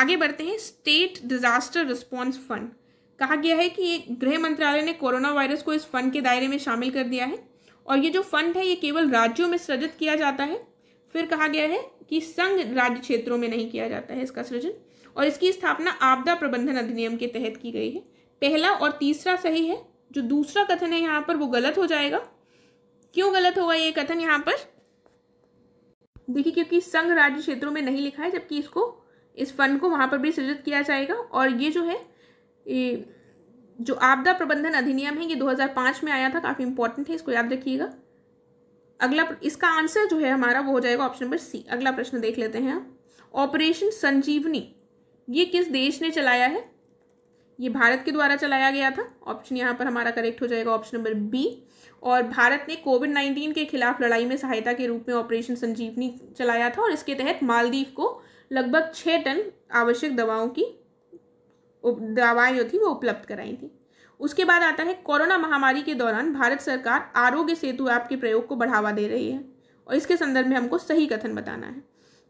S1: आगे बढ़ते हैं स्टेट डिजास्टर रिस्पॉन्स फंड कहा गया है कि ये गृह मंत्रालय ने कोरोना वायरस को इस फंड के दायरे में शामिल कर दिया है और ये जो फंड है ये केवल राज्यों में सृजित किया जाता है फिर कहा गया है कि संघ राज्य क्षेत्रों में नहीं किया जाता है इसका सृजन और इसकी स्थापना आपदा प्रबंधन अधिनियम के तहत की गई है पहला और तीसरा सही है जो दूसरा कथन है यहाँ पर वो गलत हो जाएगा क्यों गलत होगा ये कथन यहाँ पर देखिए क्योंकि संघ राज्य क्षेत्रों में नहीं लिखा है जबकि इसको इस फंड को वहाँ पर भी सृजित किया जाएगा और ये जो है ये जो आपदा प्रबंधन अधिनियम है ये 2005 में आया था काफ़ी इंपॉर्टेंट है इसको याद रखिएगा अगला इसका आंसर जो है हमारा वो हो जाएगा ऑप्शन नंबर सी अगला प्रश्न देख लेते हैं ऑपरेशन संजीवनी ये किस देश ने चलाया है ये भारत के द्वारा चलाया गया था ऑप्शन यहाँ पर हमारा करेक्ट हो जाएगा ऑप्शन नंबर बी और भारत ने कोविड नाइन्टीन के खिलाफ लड़ाई में सहायता के रूप में ऑपरेशन संजीवनी चलाया था और इसके तहत मालदीव को लगभग छः टन आवश्यक दवाओं की दवाएं जो थी वो उपलब्ध कराई थी उसके बाद आता है कोरोना महामारी के दौरान भारत सरकार आरोग्य सेतु ऐप के प्रयोग को बढ़ावा दे रही है और इसके संदर्भ में हमको सही कथन बताना है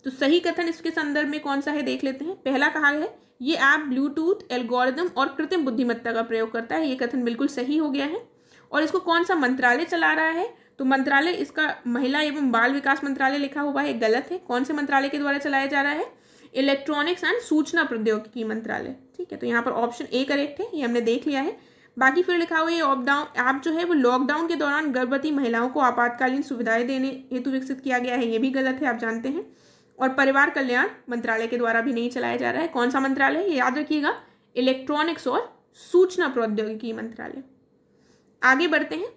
S1: तो सही कथन इसके संदर्भ में कौन सा है देख लेते हैं पहला कहा है ये ऐप ब्लूटूथ एल्गोरिदम और कृत्रिम बुद्धिमत्ता का प्रयोग करता है ये कथन बिल्कुल सही हो गया है और इसको कौन सा मंत्रालय चला रहा है तो मंत्रालय इसका महिला एवं बाल विकास मंत्रालय लिखा हुआ है गलत है कौन से मंत्रालय के द्वारा चलाया जा रहा है इलेक्ट्रॉनिक्स एंड सूचना प्रौद्योगिकी मंत्रालय ठीक है तो यहाँ पर ऑप्शन ए करेक्ट है ये हमने देख लिया है बाकी फिर लिखा हुआ ये ऑपडाउन ऐप जो है वो लॉकडाउन के दौरान गर्भवती महिलाओं को आपातकालीन सुविधाएं देने हेतु विकसित किया गया है ये भी गलत है आप जानते हैं और परिवार कल्याण मंत्रालय के द्वारा भी नहीं चलाया जा रहा है कौन सा मंत्रालय ये याद रखिएगा इलेक्ट्रॉनिक्स और सूचना प्रौद्योगिकी मंत्रालय आगे बढ़ते हैं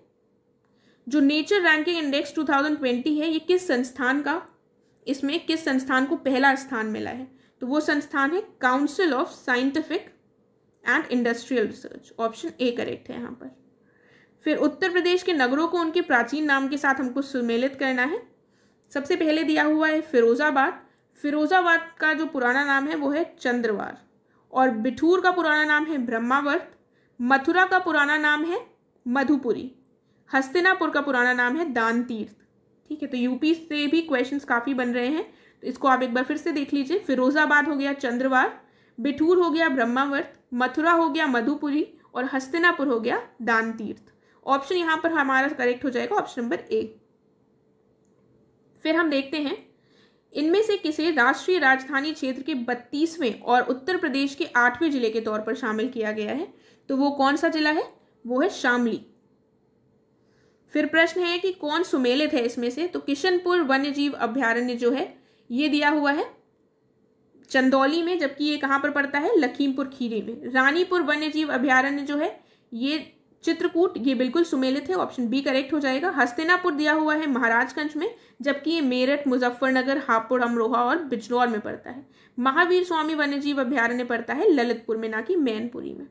S1: जो नेचर रैंकिंग इंडेक्स 2020 है ये किस संस्थान का इसमें किस संस्थान को पहला स्थान मिला है तो वो संस्थान है council of scientific and industrial research option A correct है यहाँ पर फिर उत्तर प्रदेश के नगरों को उनके प्राचीन नाम के साथ हमको सुमेलित करना है सबसे पहले दिया हुआ है फिरोज़ाबाद फिरोज़ाबाद का जो पुराना नाम है वो है चंद्रवार और बिठूर का पुराना नाम है ब्रह्मावर्त मथुरा का पुराना नाम है मधुपुरी हस्तिनापुर का पुराना नाम है दान तीर्थ ठीक है तो यूपी से भी क्वेश्चन काफ़ी बन रहे हैं तो इसको आप एक बार फिर से देख लीजिए फिरोज़ाबाद हो गया चंद्रवार बिठूर हो गया ब्रह्मावर्त मथुरा हो गया मधुपुरी और हस्तिनापुर हो गया दान तीर्थ ऑप्शन यहाँ पर हमारा करेक्ट हो जाएगा ऑप्शन नंबर एक फिर हम देखते हैं इनमें से किसे राष्ट्रीय राजधानी क्षेत्र के बत्तीसवें और उत्तर प्रदेश के आठवें जिले के तौर पर शामिल किया गया है तो वो कौन सा जिला है वो है शामली फिर प्रश्न है कि कौन सुमेलित है इसमें से तो किशनपुर वन्यजीव अभ्यारण्य जो है ये दिया हुआ है चंदौली में जबकि ये कहाँ पर पड़ता है लखीमपुर खीरी में रानीपुर वन्यजीव अभ्यारण्य जो है ये चित्रकूट ये बिल्कुल सुमेलित है ऑप्शन बी करेक्ट हो जाएगा हस्तिनापुर दिया हुआ है महाराजगंज में जबकि ये मेरठ मुजफ्फरनगर हापुड़ अमरोहा और बिजनौर में पड़ता है महावीर स्वामी वन्यजीव अभ्यारण्य पड़ता है ललितपुर में ना कि मैनपुरी में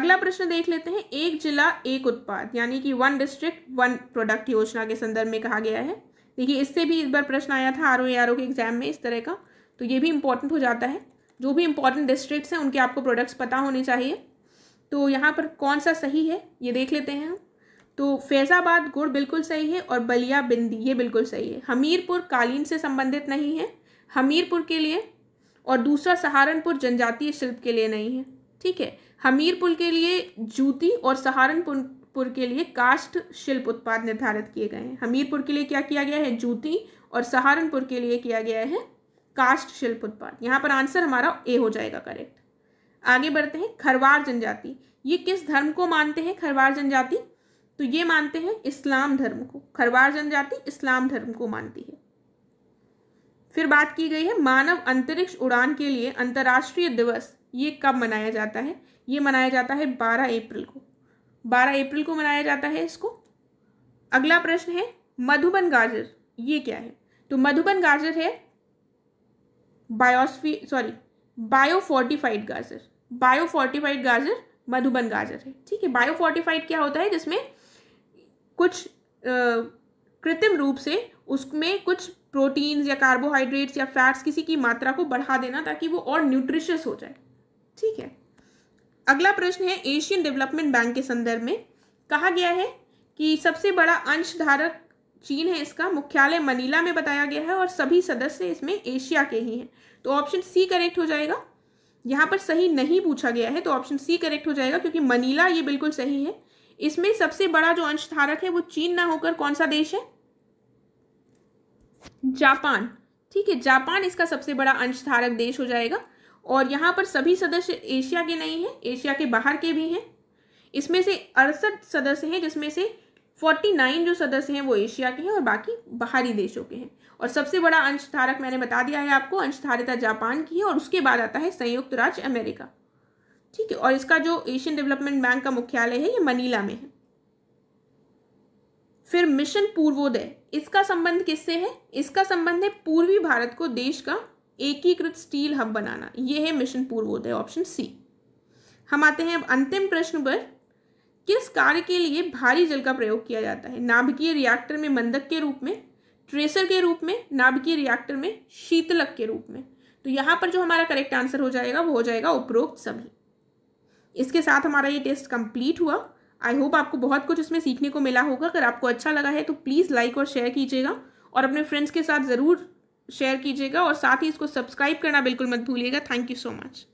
S1: अगला प्रश्न देख लेते हैं एक जिला एक उत्पाद यानी कि वन डिस्ट्रिक्ट वन प्रोडक्ट योजना के संदर्भ में कहा गया है देखिए इससे भी इस बार प्रश्न आया था आर ओ के एग्जाम में इस तरह का तो ये भी इम्पोर्टेंट हो जाता है जो भी इम्पोर्टेंट डिस्ट्रिक्ट्स हैं उनके आपको प्रोडक्ट्स पता होने चाहिए तो यहाँ पर कौन सा सही है ये देख लेते हैं हम तो फैज़ाबाद गुड़ बिल्कुल सही है और बलिया बिंदी ये बिल्कुल सही है हमीरपुर कालीन से संबंधित नहीं है हमीरपुर के लिए और दूसरा सहारनपुर जनजातीय शिल्प के लिए नहीं है ठीक है हमीरपुर के लिए जूती और सहारनपुर के लिए कास्ट शिल्प उत्पाद निर्धारित किए गए हैं हमीरपुर के लिए क्या किया गया है जूती और सहारनपुर के लिए किया गया है कास्ट शिल्प उत्पाद यहाँ पर आंसर हमारा ए हो जाएगा करेक्ट आगे बढ़ते हैं खरवार जनजाति ये किस धर्म को मानते हैं खरवार जनजाति तो ये मानते हैं इस्लाम धर्म को खरवार जनजाति इस्लाम धर्म को मानती है फिर बात की गई है मानव अंतरिक्ष उड़ान के लिए अंतर्राष्ट्रीय दिवस ये कब मनाया जाता है ये मनाया जाता है बारह अप्रैल को बारह अप्रैल को मनाया जाता है इसको अगला प्रश्न है मधुबन गाजर ये क्या है तो मधुबन गाजर है बायोस्फी सॉरी बायोफोर्टिफाइड गाजर बायोफोर्टिफाइड गाजर मधुबन गाजर है ठीक है बायोफोर्टिफाइड क्या होता है जिसमें कुछ कृत्रिम रूप से उसमें कुछ प्रोटीन्स या कार्बोहाइड्रेट्स या फैट्स किसी की मात्रा को बढ़ा देना ताकि वो और न्यूट्रिशियस हो जाए ठीक है अगला प्रश्न है एशियन डेवलपमेंट बैंक के संदर्भ में कहा गया है कि सबसे बड़ा अंशधारक चीन है इसका मुख्यालय मनीला में बताया गया है और सभी सदस्य इसमें एशिया के ही हैं तो ऑप्शन सी करेक्ट हो जाएगा यहाँ पर सही नहीं पूछा गया है तो ऑप्शन सी करेक्ट हो जाएगा क्योंकि मनीला ये बिल्कुल सही है इसमें सबसे बड़ा जो अंशधारक है वो चीन ना होकर कौन सा देश है जापान ठीक है जापान इसका सबसे बड़ा अंशधारक देश हो जाएगा और यहाँ पर सभी सदस्य एशिया के नहीं हैं एशिया के बाहर के भी हैं इसमें से अड़सठ सदस्य हैं जिसमें से फोर्टी नाइन जो सदस्य हैं वो एशिया के हैं और बाकी बाहरी देशों के हैं और सबसे बड़ा अंश धारक मैंने बता दिया है आपको अंशधारिता जापान की है और उसके बाद आता है संयुक्त राज्य अमेरिका ठीक है और इसका जो एशियन डेवलपमेंट बैंक का मुख्यालय है ये मनीला में है फिर मिशन पूर्वोदय इसका संबंध किससे है इसका संबंध है पूर्वी भारत को देश का एकीकृत स्टील हब बनाना ये है मिशन पूर्वोदय ऑप्शन सी हम आते हैं अब अंतिम प्रश्न पर किस कार्य के लिए भारी जल का प्रयोग किया जाता है नाभिकीय रिएक्टर में मंदक के रूप में ट्रेसर के रूप में नाभिकीय रिएक्टर में शीतलक के रूप में तो यहाँ पर जो हमारा करेक्ट आंसर हो जाएगा वो हो जाएगा उपरोक्त सभी इसके साथ हमारा ये टेस्ट कंप्लीट हुआ आई होप आपको बहुत कुछ इसमें सीखने को मिला होगा अगर आपको अच्छा लगा है तो प्लीज़ लाइक और शेयर कीजिएगा और अपने फ्रेंड्स के साथ ज़रूर शेयर कीजिएगा और साथ ही इसको सब्सक्राइब करना बिल्कुल मत भूलिएगा थैंक यू सो मच